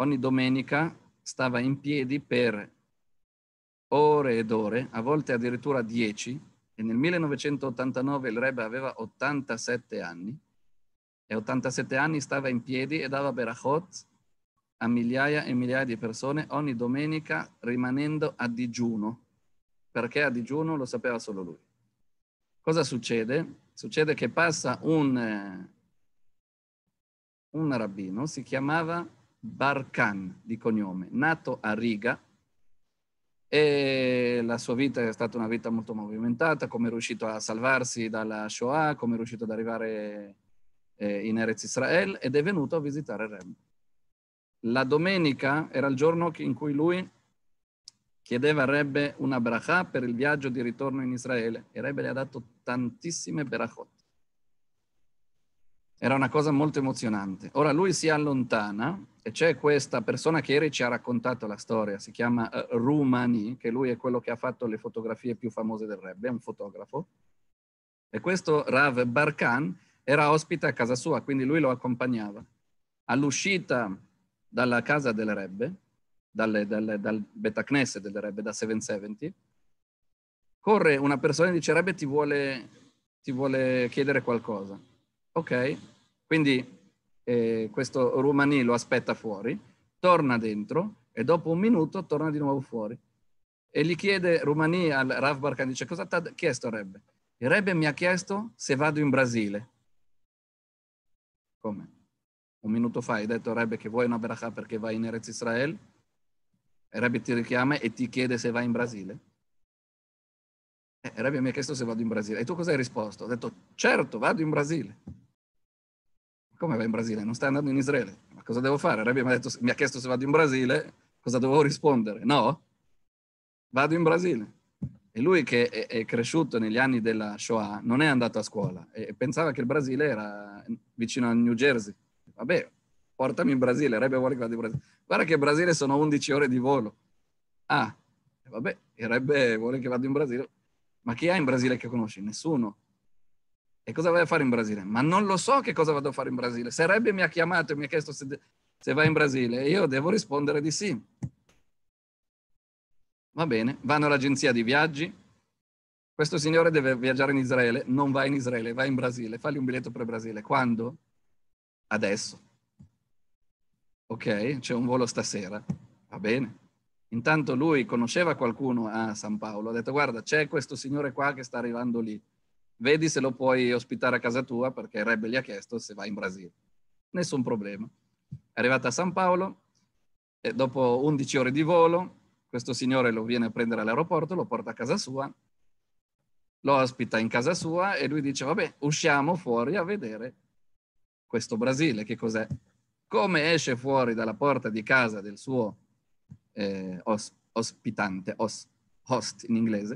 ogni domenica stava in piedi per ore ed ore, a volte addirittura dieci, e nel 1989 il Rebbe aveva 87 anni e 87 anni stava in piedi e dava berachot a migliaia e migliaia di persone ogni domenica rimanendo a digiuno, perché a digiuno lo sapeva solo lui. Cosa succede? Succede che passa un, eh, un rabbino, si chiamava Barkan di cognome, nato a Riga, e la sua vita è stata una vita molto movimentata, come è riuscito a salvarsi dalla Shoah, come è riuscito ad arrivare eh, in Eretz Israel ed è venuto a visitare il Rebbe. La domenica era il giorno in cui lui chiedeva al Rebbe una bracha per il viaggio di ritorno in Israele e Rebbe le ha dato tantissime berachot. Era una cosa molto emozionante. Ora lui si allontana e c'è questa persona che ieri ci ha raccontato la storia, si chiama eh, Rumani, che lui è quello che ha fatto le fotografie più famose del Rebbe, è un fotografo. E questo Rav Barkan era ospite a casa sua, quindi lui lo accompagnava. All'uscita dalla casa del Rebbe, dalle, dalle, dal Betacnesse del Rebbe, da 770, corre una persona e dice Rebbe ti vuole, ti vuole chiedere qualcosa. Ok, quindi eh, questo Rumani lo aspetta fuori, torna dentro e dopo un minuto torna di nuovo fuori. E gli chiede Rumani al Rav Barkan, dice cosa ti ha chiesto Rebbe? Il Rebbe mi ha chiesto se vado in Brasile. Come? Un minuto fa hai detto Rebbe che vuoi una berachà perché vai in Eretz Israel? E Rebbe ti richiama e ti chiede se vai in Brasile? E eh, Rebbe mi ha chiesto se vado in Brasile. E tu cosa hai risposto? Ho detto, certo, vado in Brasile. Come vai in Brasile? Non stai andando in Israele. Ma cosa devo fare? Rebbe mi ha, detto, mi ha chiesto se vado in Brasile. Cosa dovevo rispondere? No? Vado in Brasile. E lui che è cresciuto negli anni della Shoah non è andato a scuola e pensava che il Brasile era vicino a New Jersey. Vabbè, portami in Brasile, Rebbe vuole che vada in Brasile. Guarda che Brasile sono 11 ore di volo. Ah, vabbè, il Rebbe vuole che vada in Brasile. Ma chi ha in Brasile che conosci? Nessuno. E cosa vai a fare in Brasile? Ma non lo so che cosa vado a fare in Brasile. Se Rebbe mi ha chiamato e mi ha chiesto se, de- se vai in Brasile, io devo rispondere di sì. Va bene, vanno all'agenzia di viaggi, questo signore deve viaggiare in Israele, non va in Israele, va in Brasile, fagli un biglietto per Brasile. Quando? Adesso. Ok, c'è un volo stasera, va bene. Intanto lui conosceva qualcuno a San Paolo, ha detto guarda c'è questo signore qua che sta arrivando lì, vedi se lo puoi ospitare a casa tua perché il Rebbe gli ha chiesto se va in Brasile. Nessun problema. È arrivata a San Paolo, e dopo 11 ore di volo, questo signore lo viene a prendere all'aeroporto, lo porta a casa sua lo ospita in casa sua e lui dice, vabbè, usciamo fuori a vedere questo Brasile, che cos'è? Come esce fuori dalla porta di casa del suo eh, os, ospitante, os, host in inglese,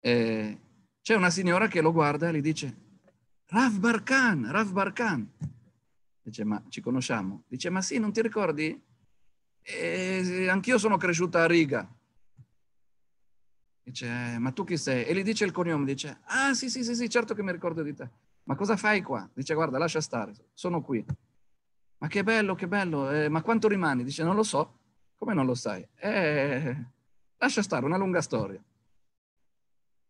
eh, c'è una signora che lo guarda e gli dice, Rav Barkan, Rav Barkan. Dice, ma ci conosciamo? Dice, ma sì, non ti ricordi? Eh, anch'io sono cresciuta a Riga. Dice, ma tu chi sei? E gli dice il cognome, dice, ah sì, sì, sì, sì, certo che mi ricordo di te. Ma cosa fai qua? Dice, guarda, lascia stare, sono qui. Ma che bello, che bello, eh, ma quanto rimani? Dice, non lo so. Come non lo sai? Eh, lascia stare, una lunga storia.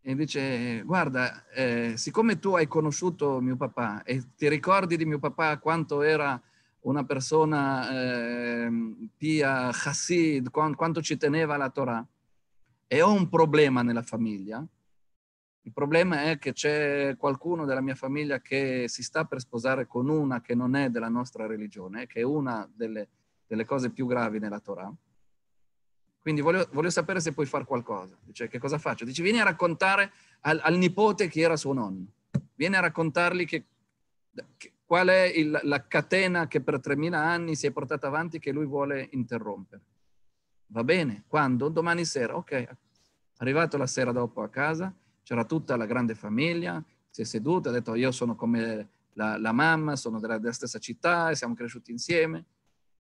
E dice, guarda, eh, siccome tu hai conosciuto mio papà e ti ricordi di mio papà quanto era una persona eh, pia, chassid, quanto ci teneva la Torah, e ho un problema nella famiglia, il problema è che c'è qualcuno della mia famiglia che si sta per sposare con una che non è della nostra religione, che è una delle, delle cose più gravi nella Torah. Quindi voglio, voglio, sapere se puoi fare qualcosa. Dice, che cosa faccio? Dice, vieni a raccontare al, al nipote chi era suo nonno. Vieni a raccontargli che, che, qual è il, la catena che per 3.000 anni si è portata avanti che lui vuole interrompere. Va bene, quando? Domani sera. Ok, arrivato la sera dopo a casa, c'era tutta la grande famiglia, si è seduta, ha detto io sono come la, la mamma, sono della, della, stessa città, siamo cresciuti insieme.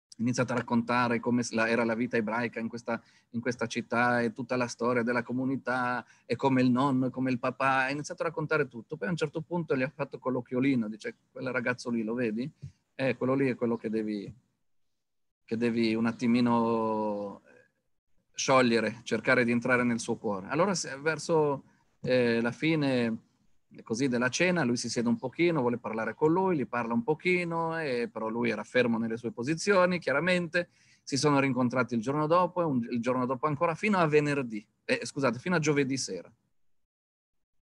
Ha iniziato a raccontare come la, era la vita ebraica in questa, in questa, città e tutta la storia della comunità e come il nonno, come il papà. Ha iniziato a raccontare tutto. Poi a un certo punto gli ha fatto quell'occhiolino, dice quel ragazzo lì, lo vedi? Eh, quello lì è quello che devi, che devi un attimino sciogliere, cercare di entrare nel suo cuore. Allora verso eh, la fine così della cena, lui si siede un pochino, vuole parlare con lui, gli parla un pochino, e, però lui era fermo nelle sue posizioni, chiaramente. Si sono rincontrati il giorno dopo, un, il giorno dopo ancora, fino a venerdì, eh, scusate, fino a giovedì sera.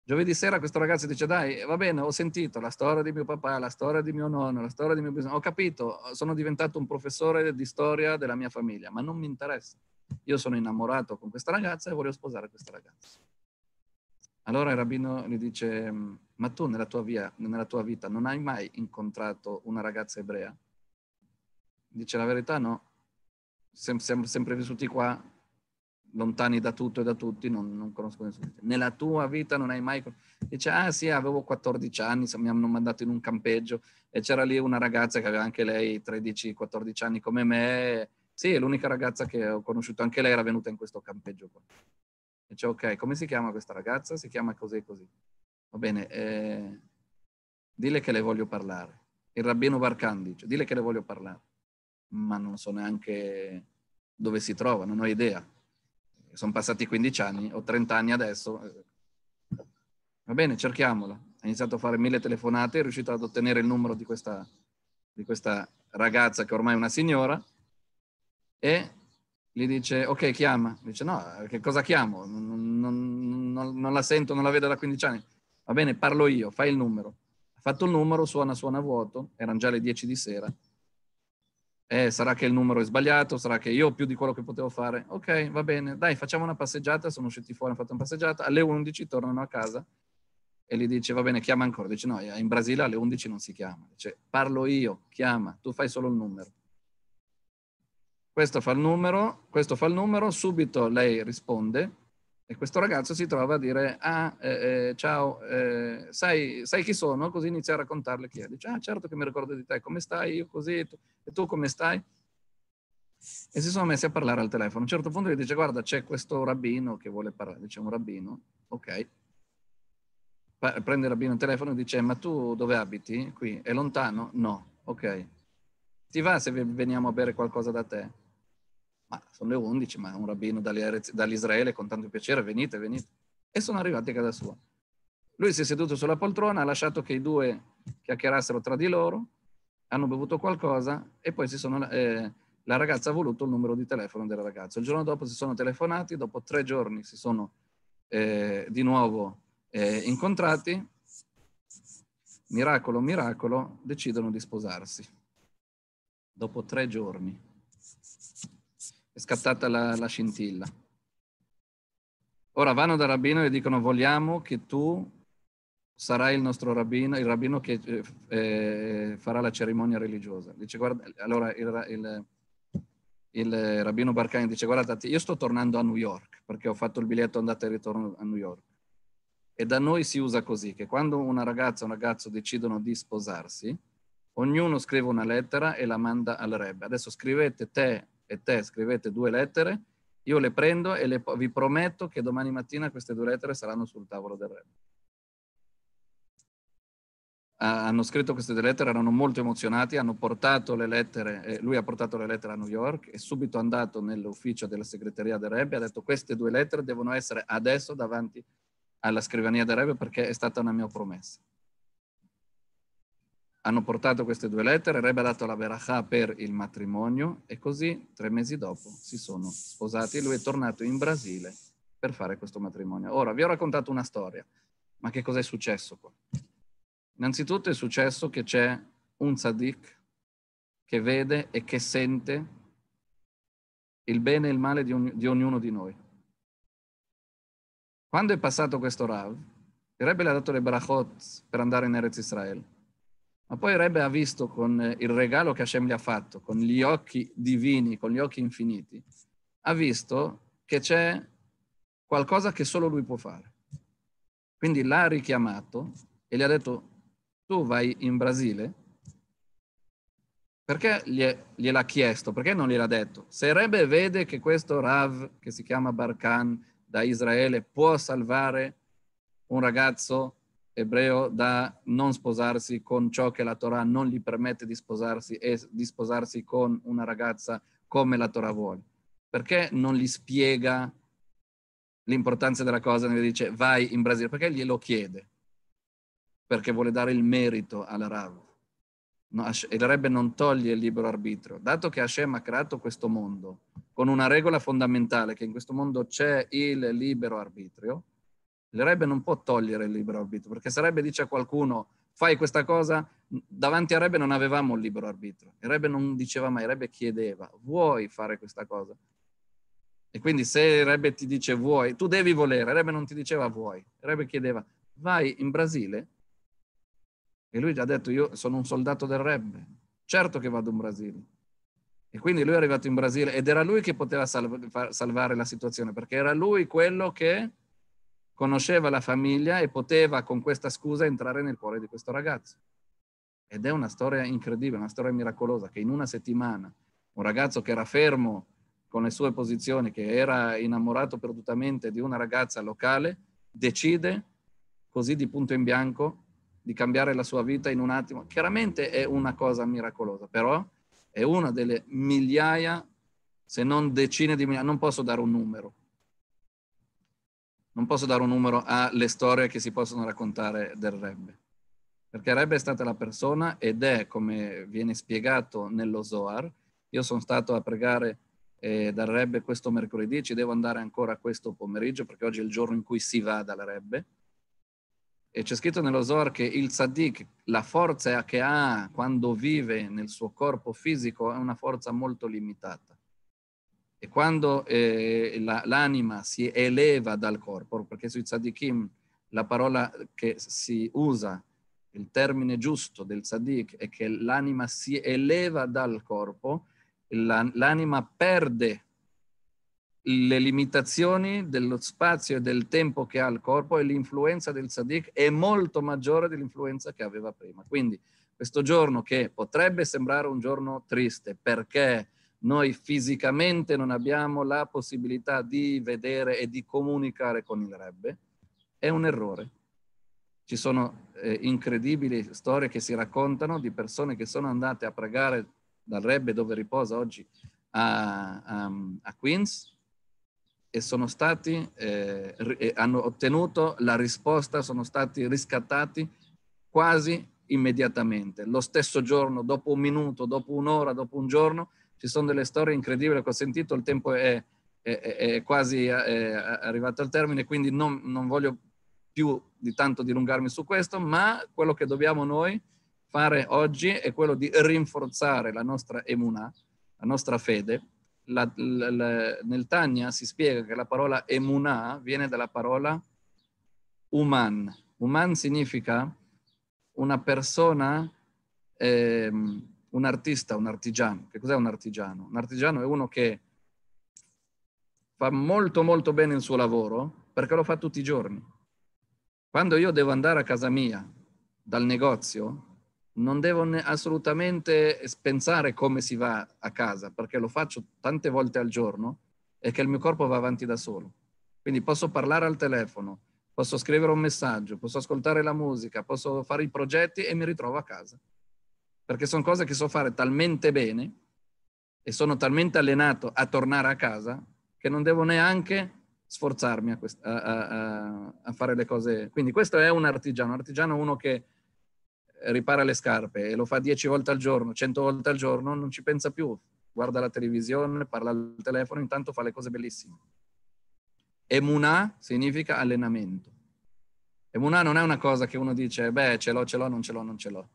Giovedì sera questo ragazzo dice, dai, va bene, ho sentito la storia di mio papà, la storia di mio nonno, la storia di mio bisnonno, ho capito, sono diventato un professore di storia della mia famiglia, ma non mi interessa. Io sono innamorato con questa ragazza e voglio sposare questa ragazza. Allora il rabbino gli dice, ma tu nella tua, via, nella tua vita non hai mai incontrato una ragazza ebrea? Dice la verità, no. Siamo sempre vissuti qua, lontani da tutto e da tutti, non, non conosco nessuno. Nella tua vita non hai mai... Dice, ah sì, avevo 14 anni, mi hanno mandato in un campeggio e c'era lì una ragazza che aveva anche lei 13-14 anni come me. Sì, è l'unica ragazza che ho conosciuto, anche lei era venuta in questo campeggio qua. Dice, ok, come si chiama questa ragazza? Si chiama così e così. Va bene, eh, dile che le voglio parlare. Il rabbino Barcan dice, dile che le voglio parlare. Ma non so neanche dove si trova, non ho idea sono passati 15 anni o 30 anni adesso. Eh. Va bene, cerchiamola. Ha iniziato a fare mille telefonate, è riuscito ad ottenere il numero di questa, di questa ragazza che ormai è una signora e gli dice ok chiama, dice no, che cosa chiamo? Non, non, non, non la sento, non la vedo da 15 anni. Va bene, parlo io, fai il numero. Ha fatto il numero, suona, suona vuoto, erano già le 10 di sera eh, sarà che il numero è sbagliato, sarà che io ho più di quello che potevo fare. Ok, va bene, dai, facciamo una passeggiata. Sono usciti fuori, hanno fatto una passeggiata. Alle 11 tornano a casa e gli dice, va bene, chiama ancora. Dice, no, in Brasile alle 11 non si chiama. Dice, parlo io, chiama, tu fai solo il numero. Questo fa il numero, questo fa il numero, subito lei risponde e questo ragazzo si trova a dire, ah, eh, eh, ciao, eh, sai, sai, chi sono? Così inizia a raccontarle chi è. Dice, ah, certo che mi ricordo di te, come stai? Io così, tu e tu come stai? E si sono messi a parlare al telefono. A un certo punto gli dice, guarda, c'è questo rabbino che vuole parlare. Dice, un rabbino? Ok. Prende il rabbino il telefono e dice, ma tu dove abiti? Qui. È lontano? No. Ok. Ti va se veniamo a bere qualcosa da te? Ma sono le 11, ma un rabbino dall'Israele, con tanto piacere, venite, venite. E sono arrivati a casa sua. Lui si è seduto sulla poltrona, ha lasciato che i due chiacchierassero tra di loro hanno bevuto qualcosa e poi si sono, eh, la ragazza ha voluto il numero di telefono della ragazza. Il giorno dopo si sono telefonati, dopo tre giorni si sono eh, di nuovo eh, incontrati. Miracolo, miracolo, decidono di sposarsi. Dopo tre giorni è scattata la, la scintilla. Ora vanno dal rabbino e dicono vogliamo che tu sarà il nostro rabbino, il rabbino che eh, eh, farà la cerimonia religiosa. Dice, guarda, allora il, il, il rabbino Barcani dice, guarda, io sto tornando a New York perché ho fatto il biglietto andata e ritorno a New York. E da noi si usa così, che quando una ragazza o un ragazzo decidono di sposarsi, ognuno scrive una lettera e la manda al Rebbe. Adesso scrivete te e te, scrivete due lettere, io le prendo e le, vi prometto che domani mattina queste due lettere saranno sul tavolo del Rebbe hanno scritto queste lettere, erano molto emozionati, hanno portato le lettere, eh, lui ha portato le lettere a New York, è subito andato nell'ufficio della segreteria del Rebbe, ha detto queste due lettere devono essere adesso davanti alla scrivania del Rebbe perché è stata una mia promessa. Hanno portato queste due lettere, il Rebbe ha dato la verachà per il matrimonio e così tre mesi dopo si sono sposati e lui è tornato in Brasile per fare questo matrimonio. Ora, vi ho raccontato una storia, ma che cosa è successo qua? Innanzitutto è successo che c'è un tzaddik che vede e che sente il bene e il male di, ogn- di ognuno di noi. Quando è passato questo Rav, il Rebbe le ha dato le brachot per andare in Eretz Israel, ma poi il Rebbe ha visto con il regalo che Hashem gli ha fatto, con gli occhi divini, con gli occhi infiniti, ha visto che c'è qualcosa che solo lui può fare. Quindi l'ha richiamato e gli ha detto tu vai in Brasile? Perché gliel'ha chiesto? Perché non gliel'ha detto? Se Rebbe vede che questo Rav, che si chiama Barkan, da Israele, può salvare un ragazzo ebreo da non sposarsi con ciò che la Torah non gli permette di sposarsi e di sposarsi con una ragazza come la Torah vuole. Perché non gli spiega l'importanza della cosa e gli dice vai in Brasile? Perché glielo chiede? perché vuole dare il merito alla Rav. No, il Rebbe non toglie il libero arbitrio, dato che Hashem ha creato questo mondo con una regola fondamentale che in questo mondo c'è il libero arbitrio, il Rebbe non può togliere il libero arbitrio, perché se Rebbe dice a qualcuno fai questa cosa, davanti a Rebbe non avevamo il libero arbitrio, il Rebbe non diceva mai, il Rebbe chiedeva vuoi fare questa cosa? E quindi se il Rebbe ti dice vuoi, tu devi volere, il Rebbe non ti diceva vuoi, il Rebbe chiedeva vai in Brasile e lui ha detto, io sono un soldato del Rebbe, certo che vado in Brasile. E quindi lui è arrivato in Brasile ed era lui che poteva salv- salvare la situazione, perché era lui quello che conosceva la famiglia e poteva con questa scusa entrare nel cuore di questo ragazzo. Ed è una storia incredibile, una storia miracolosa, che in una settimana un ragazzo che era fermo con le sue posizioni, che era innamorato perdutamente di una ragazza locale, decide così di punto in bianco di cambiare la sua vita in un attimo. Chiaramente è una cosa miracolosa, però è una delle migliaia, se non decine di migliaia, non posso dare un numero. Non posso dare un numero alle storie che si possono raccontare del Rebbe, perché Rebbe è stata la persona ed è, come viene spiegato nello Zohar, io sono stato a pregare eh, dal Rebbe questo mercoledì, ci devo andare ancora questo pomeriggio, perché oggi è il giorno in cui si va dal Rebbe, e c'è scritto nello Zohar che il tzaddik, la forza che ha quando vive nel suo corpo fisico, è una forza molto limitata. E quando eh, la, l'anima si eleva dal corpo, perché sui tzaddikim la parola che si usa, il termine giusto del tzaddik, è che l'anima si eleva dal corpo, la, l'anima perde le limitazioni dello spazio e del tempo che ha il corpo e l'influenza del Sadiq è molto maggiore dell'influenza che aveva prima. Quindi questo giorno che potrebbe sembrare un giorno triste perché noi fisicamente non abbiamo la possibilità di vedere e di comunicare con il Rebbe, è un errore. Ci sono eh, incredibili storie che si raccontano di persone che sono andate a pregare dal Rebbe dove riposa oggi a, a, a Queens e sono stati, eh, eh, hanno ottenuto la risposta, sono stati riscattati quasi immediatamente. Lo stesso giorno, dopo un minuto, dopo un'ora, dopo un giorno, ci sono delle storie incredibili che ho sentito, il tempo è, è, è quasi eh, è arrivato al termine, quindi non, non voglio più di tanto dilungarmi su questo, ma quello che dobbiamo noi fare oggi è quello di rinforzare la nostra emunà, la nostra fede, la, la, la, nel Tanya si spiega che la parola emunah viene dalla parola uman. Uman significa una persona, eh, un artista, un artigiano. Che cos'è un artigiano? Un artigiano è uno che fa molto molto bene il suo lavoro perché lo fa tutti i giorni. Quando io devo andare a casa mia dal negozio, non devo assolutamente pensare come si va a casa, perché lo faccio tante volte al giorno e che il mio corpo va avanti da solo. Quindi posso parlare al telefono, posso scrivere un messaggio, posso ascoltare la musica, posso fare i progetti e mi ritrovo a casa. Perché sono cose che so fare talmente bene e sono talmente allenato a tornare a casa che non devo neanche sforzarmi a, quest- a, a, a fare le cose. Quindi questo è un artigiano, un artigiano uno che ripara le scarpe e lo fa 10 volte al giorno, 100 volte al giorno, non ci pensa più. Guarda la televisione, parla al telefono, intanto fa le cose bellissime. Emunà significa allenamento. Emunà non è una cosa che uno dice, beh, ce l'ho, ce l'ho, non ce l'ho, non ce l'ho.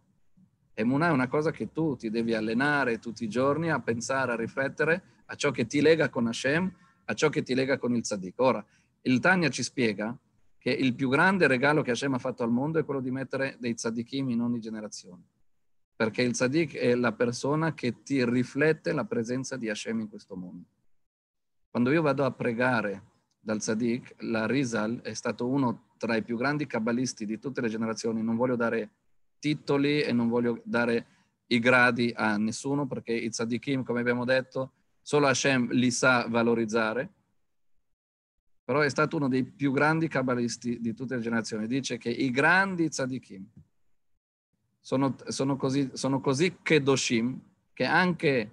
Emunà è una cosa che tu ti devi allenare tutti i giorni a pensare, a riflettere a ciò che ti lega con Hashem, a ciò che ti lega con il Tzaddik. Ora, il Tanya ci spiega che il più grande regalo che Hashem ha fatto al mondo è quello di mettere dei tzadikim in ogni generazione. Perché il tzadik è la persona che ti riflette la presenza di Hashem in questo mondo. Quando io vado a pregare dal tzadik, la Rizal è stato uno tra i più grandi cabalisti di tutte le generazioni. Non voglio dare titoli e non voglio dare i gradi a nessuno perché i tzadikim, come abbiamo detto, solo Hashem li sa valorizzare però è stato uno dei più grandi cabalisti di tutte le generazioni. Dice che i grandi tzadikim sono, sono, così, sono così kedoshim che anche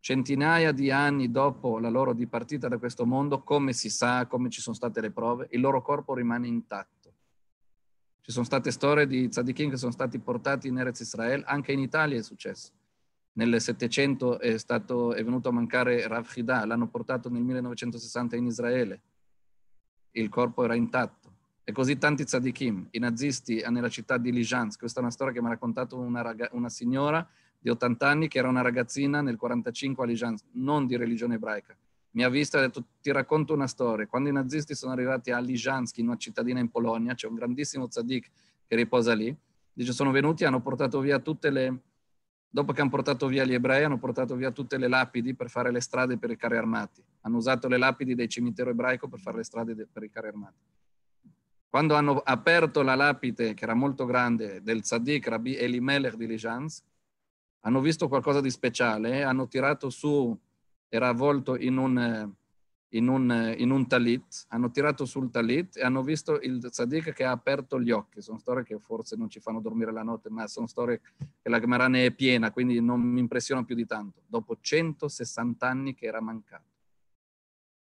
centinaia di anni dopo la loro dipartita da questo mondo, come si sa, come ci sono state le prove, il loro corpo rimane intatto. Ci sono state storie di tzadikim che sono stati portati in Eretz Israel, anche in Italia è successo. Nel 700 è, stato, è venuto a mancare Rav Hida, l'hanno portato nel 1960 in Israele il corpo era intatto. E così tanti tzadikim, i nazisti eh, nella città di Lijansk, questa è una storia che mi ha raccontato una, raga- una signora di 80 anni che era una ragazzina nel 45 a Lijansk, non di religione ebraica. Mi ha visto e ha detto ti racconto una storia. Quando i nazisti sono arrivati a Lijansk, in una cittadina in Polonia, c'è un grandissimo tzadik che riposa lì, dice sono venuti, e hanno portato via tutte le, Dopo che hanno portato via gli ebrei, hanno portato via tutte le lapidi per fare le strade per i carri armati. Hanno usato le lapidi del cimitero ebraico per fare le strade per i carri armati. Quando hanno aperto la lapide, che era molto grande, del Tzaddik Rabbi Elimelech di Lijans, hanno visto qualcosa di speciale, hanno tirato su, era avvolto in un eh, in un, eh, in un, talit, hanno tirato sul talit e hanno visto il tzaddik che ha aperto gli occhi. Sono storie che forse non ci fanno dormire la notte, ma sono storie che la Gemara ne è piena, quindi non mi impressionano più di tanto. Dopo 160 anni che era mancato.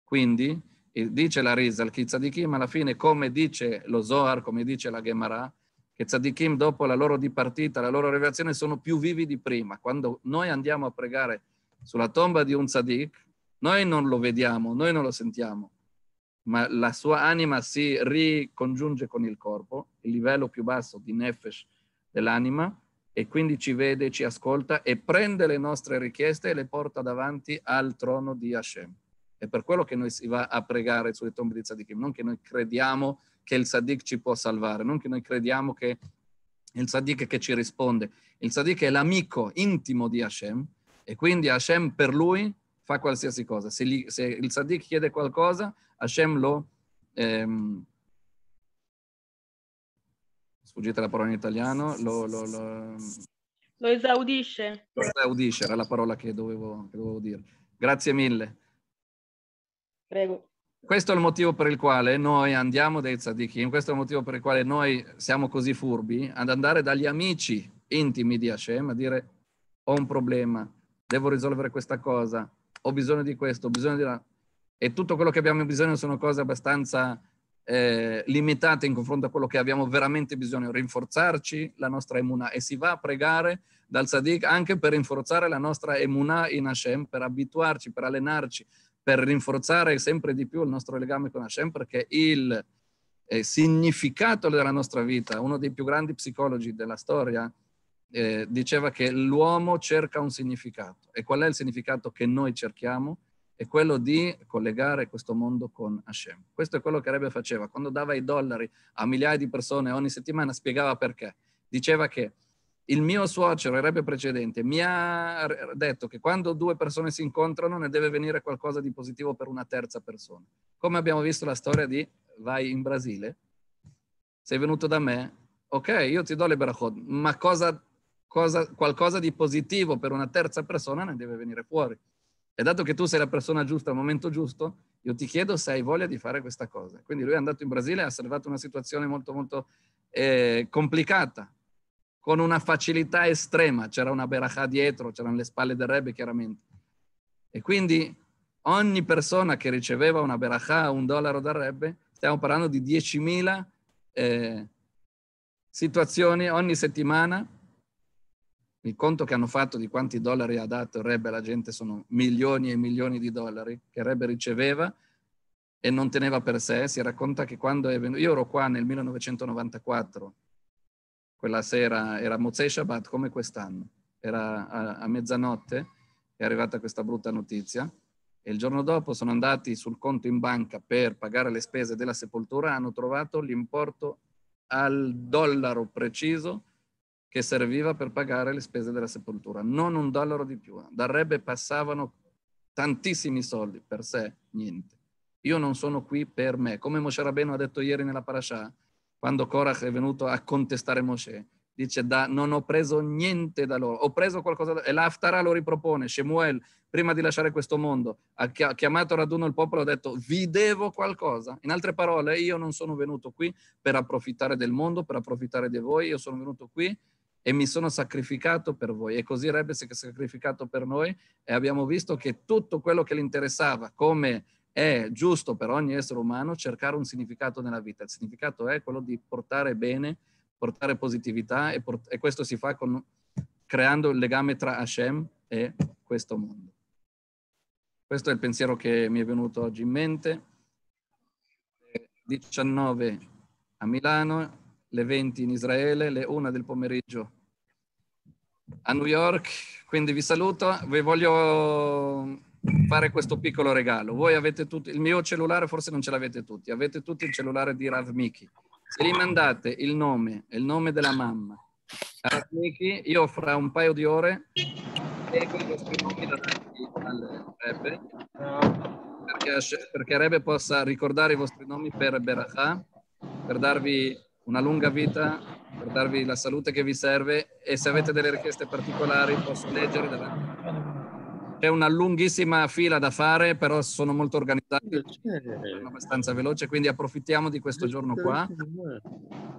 Quindi, eh, dice la Risa, il i tzaddikim alla fine, come dice lo Zohar, come dice la Gemara, che tzaddikim dopo la loro dipartita, la loro rivelazione, sono più vivi di prima. Quando noi andiamo a pregare sulla tomba di un tzaddik, noi non lo vediamo, noi non lo sentiamo, ma la sua anima si ricongiunge con il corpo, il livello più basso di nefesh dell'anima, e quindi ci vede, ci ascolta e prende le nostre richieste e le porta davanti al trono di Hashem. È per quello che noi si va a pregare sulle tombe di Tzadikim, non che noi crediamo che il Tzaddik ci può salvare, non che noi crediamo che il Tzaddik che ci risponde. Il Tzaddik è l'amico intimo di Hashem e quindi Hashem per lui fa qualsiasi cosa. Se, gli, se il Sadiq chiede qualcosa, Hashem lo... Ehm, sfuggite la parola in italiano, lo, lo, lo, lo esaudisce. Lo esaudisce, era la parola che dovevo, che dovevo dire. Grazie mille. Prego. Questo è il motivo per il quale noi andiamo dai tzadikim, questo è il motivo per il quale noi siamo così furbi ad andare dagli amici intimi di Hashem a dire ho un problema, devo risolvere questa cosa, ho bisogno di questo, ho bisogno di là. E tutto quello che abbiamo bisogno sono cose abbastanza eh, limitate in confronto a quello che abbiamo veramente bisogno, rinforzarci la nostra emunah e si va a pregare dal Sadiq anche per rinforzare la nostra emunah in Hashem, per abituarci, per allenarci, per rinforzare sempre di più il nostro legame con Hashem perché il eh, significato della nostra vita, uno dei più grandi psicologi della storia, eh, diceva che l'uomo cerca un significato. E qual è il significato che noi cerchiamo? È quello di collegare questo mondo con Hashem. Questo è quello che Rebbe faceva. Quando dava i dollari a migliaia di persone ogni settimana, spiegava perché. Diceva che il mio suocero, il Rebbe precedente, mi ha detto che quando due persone si incontrano ne deve venire qualcosa di positivo per una terza persona. Come abbiamo visto la storia di vai in Brasile, sei venuto da me, ok, io ti do le berachot, ma cosa cosa, qualcosa di positivo per una terza persona ne deve venire fuori. E dato che tu sei la persona giusta al momento giusto, io ti chiedo se hai voglia di fare questa cosa. Quindi lui è andato in Brasile e ha salvato una situazione molto, molto eh, complicata, con una facilità estrema. C'era una berachà dietro, c'erano le spalle del Rebbe, chiaramente. E quindi ogni persona che riceveva una berachà, un dollaro dal Rebbe, stiamo parlando di 10.000 eh, situazioni ogni settimana il conto che hanno fatto di quanti dollari ha dato il Rebbe alla gente sono milioni e milioni di dollari che il Rebbe riceveva e non teneva per sé. Si racconta che quando è venuto, io ero qua nel 1994, quella sera era Mozei Shabbat come quest'anno, era a, a mezzanotte, è arrivata questa brutta notizia e il giorno dopo sono andati sul conto in banca per pagare le spese della sepoltura, hanno trovato l'importo al dollaro preciso che serviva per pagare le spese della sepoltura, non un dollaro di più. Dal Rebbe passavano tantissimi soldi per sé, niente. Io non sono qui per me. Come Moshe Rabbeinu ha detto ieri nella parasha, quando Korach è venuto a contestare Moshe, dice da, non ho preso niente da loro, ho preso qualcosa da, e l'Aftara lo ripropone, Shemuel prima di lasciare questo mondo ha chiamato raduno il popolo e ha detto vi devo qualcosa, in altre parole io non sono venuto qui per approfittare del mondo, per approfittare di voi, io sono venuto qui e mi sono sacrificato per voi. E così Rebbe si è sacrificato per noi e abbiamo visto che tutto quello che gli interessava, come è giusto per ogni essere umano, cercare un significato nella vita. Il significato è quello di portare bene, portare positività e, port- e questo si fa con, creando il legame tra Hashem e questo mondo. Questo è il pensiero che mi è venuto oggi in mente. 19 a Milano, le 20 in Israele, le 1 del pomeriggio a New York. Quindi vi saluto, vi voglio fare questo piccolo regalo. Voi avete tutti, il mio cellulare forse non ce l'avete tutti, avete tutti il cellulare di Rav Miki. Se gli mandate il nome, il nome della mamma, Rav Miki, io fra un paio di ore leggo i vostri nomi davanti al Rebbe, perché, perché Rebbe possa ricordare i vostri nomi per Berachah, per darvi una lunga vita per darvi la salute che vi serve e se avete delle richieste particolari posso leggere davanti. C'è una lunghissima fila da fare, però sono molto organizzati, sono abbastanza veloce, quindi approfittiamo di questo giorno qua.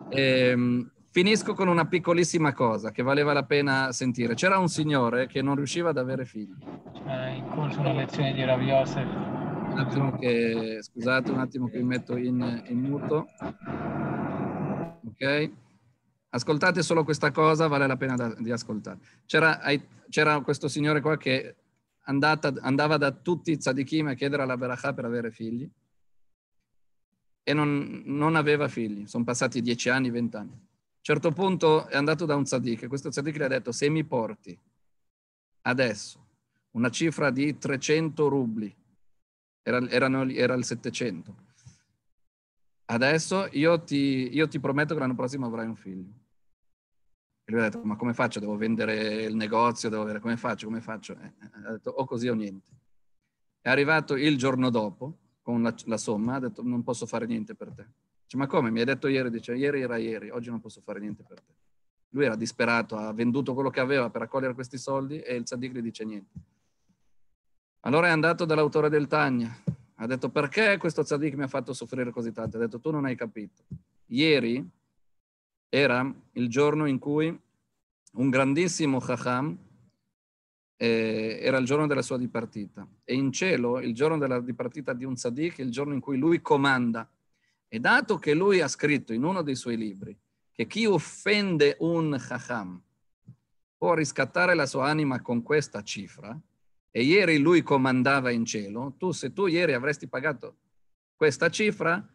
E, ehm, finisco con una piccolissima cosa che valeva la pena sentire. C'era un signore che non riusciva ad avere figli. C'era in corso una lezione di Rav Un attimo che, scusate un attimo che mi metto in, in muto. Ok? Ascoltate solo questa cosa, vale la pena da, di ascoltare. C'era, c'era, questo signore qua che andata, andava da tutti i tzadikim a chiedere alla Berachà per avere figli e non, non aveva figli. Sono passati dieci anni, vent'anni. A un certo punto è andato da un tzadik e questo tzadik gli ha detto se mi porti adesso una cifra di 300 rubli, era, erano, era il 700, adesso io ti, io ti prometto che l'anno prossimo avrai un figlio. E lui ha detto, ma come faccio? Devo vendere il negozio, devo avere, come faccio, come faccio? Eh, eh, ha detto, o così o niente. È arrivato il giorno dopo, con la, la somma, ha detto, non posso fare niente per te. Dice, ma come? Mi hai detto ieri, dice, ieri era ieri, oggi non posso fare niente per te. Lui era disperato, ha venduto quello che aveva per raccogliere questi soldi e il Sadiq dice niente. Allora è andato dall'autore del Tagna, ha detto perché questo tzaddik mi ha fatto soffrire così tanto? Ha detto tu non hai capito. Ieri era il giorno in cui un grandissimo chacham eh, era il giorno della sua dipartita e in cielo il giorno della dipartita di un tzaddik è il giorno in cui lui comanda. E dato che lui ha scritto in uno dei suoi libri che chi offende un chacham può riscattare la sua anima con questa cifra, e ieri lui comandava in cielo, tu se tu ieri avresti pagato questa cifra,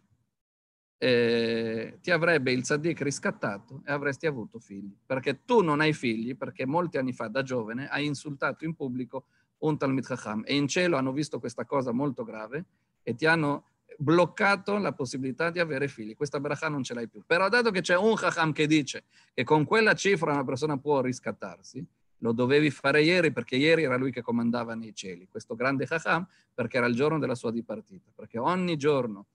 eh, ti avrebbe il Sadiq riscattato e avresti avuto figli. Perché tu non hai figli, perché molti anni fa, da giovane, hai insultato in pubblico un Talmud Chacham e in cielo hanno visto questa cosa molto grave e ti hanno bloccato la possibilità di avere figli. Questa bracha non ce l'hai più. Però dato che c'è un Chacham che dice che con quella cifra una persona può riscattarsi, lo dovevi fare ieri perché ieri era lui che comandava nei cieli, questo grande Chacham, perché era il giorno della sua dipartita, perché ogni giorno,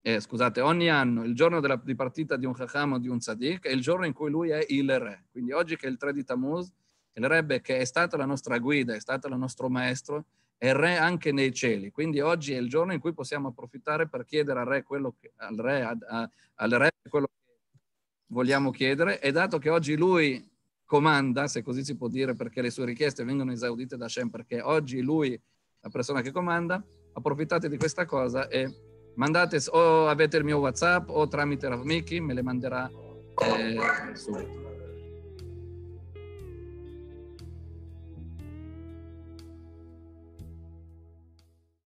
eh, scusate, ogni anno il giorno della dipartita di un Chacham o di un Tzaddik è il giorno in cui lui è il re. Quindi oggi che è il 3 di Tammuz, il Rebbe che è stata la nostra guida, è stato il nostro maestro, è re anche nei cieli. Quindi oggi è il giorno in cui possiamo approfittare per chiedere al re quello che, al re, a, a, al re quello che vogliamo chiedere e dato che oggi lui comanda, se così si può dire, perché le sue richieste vengono esaudite da Shem, perché oggi lui, la persona che comanda, approfittate di questa cosa e mandate o avete il mio WhatsApp o tramite Rav Miki me le manderà eh, subito.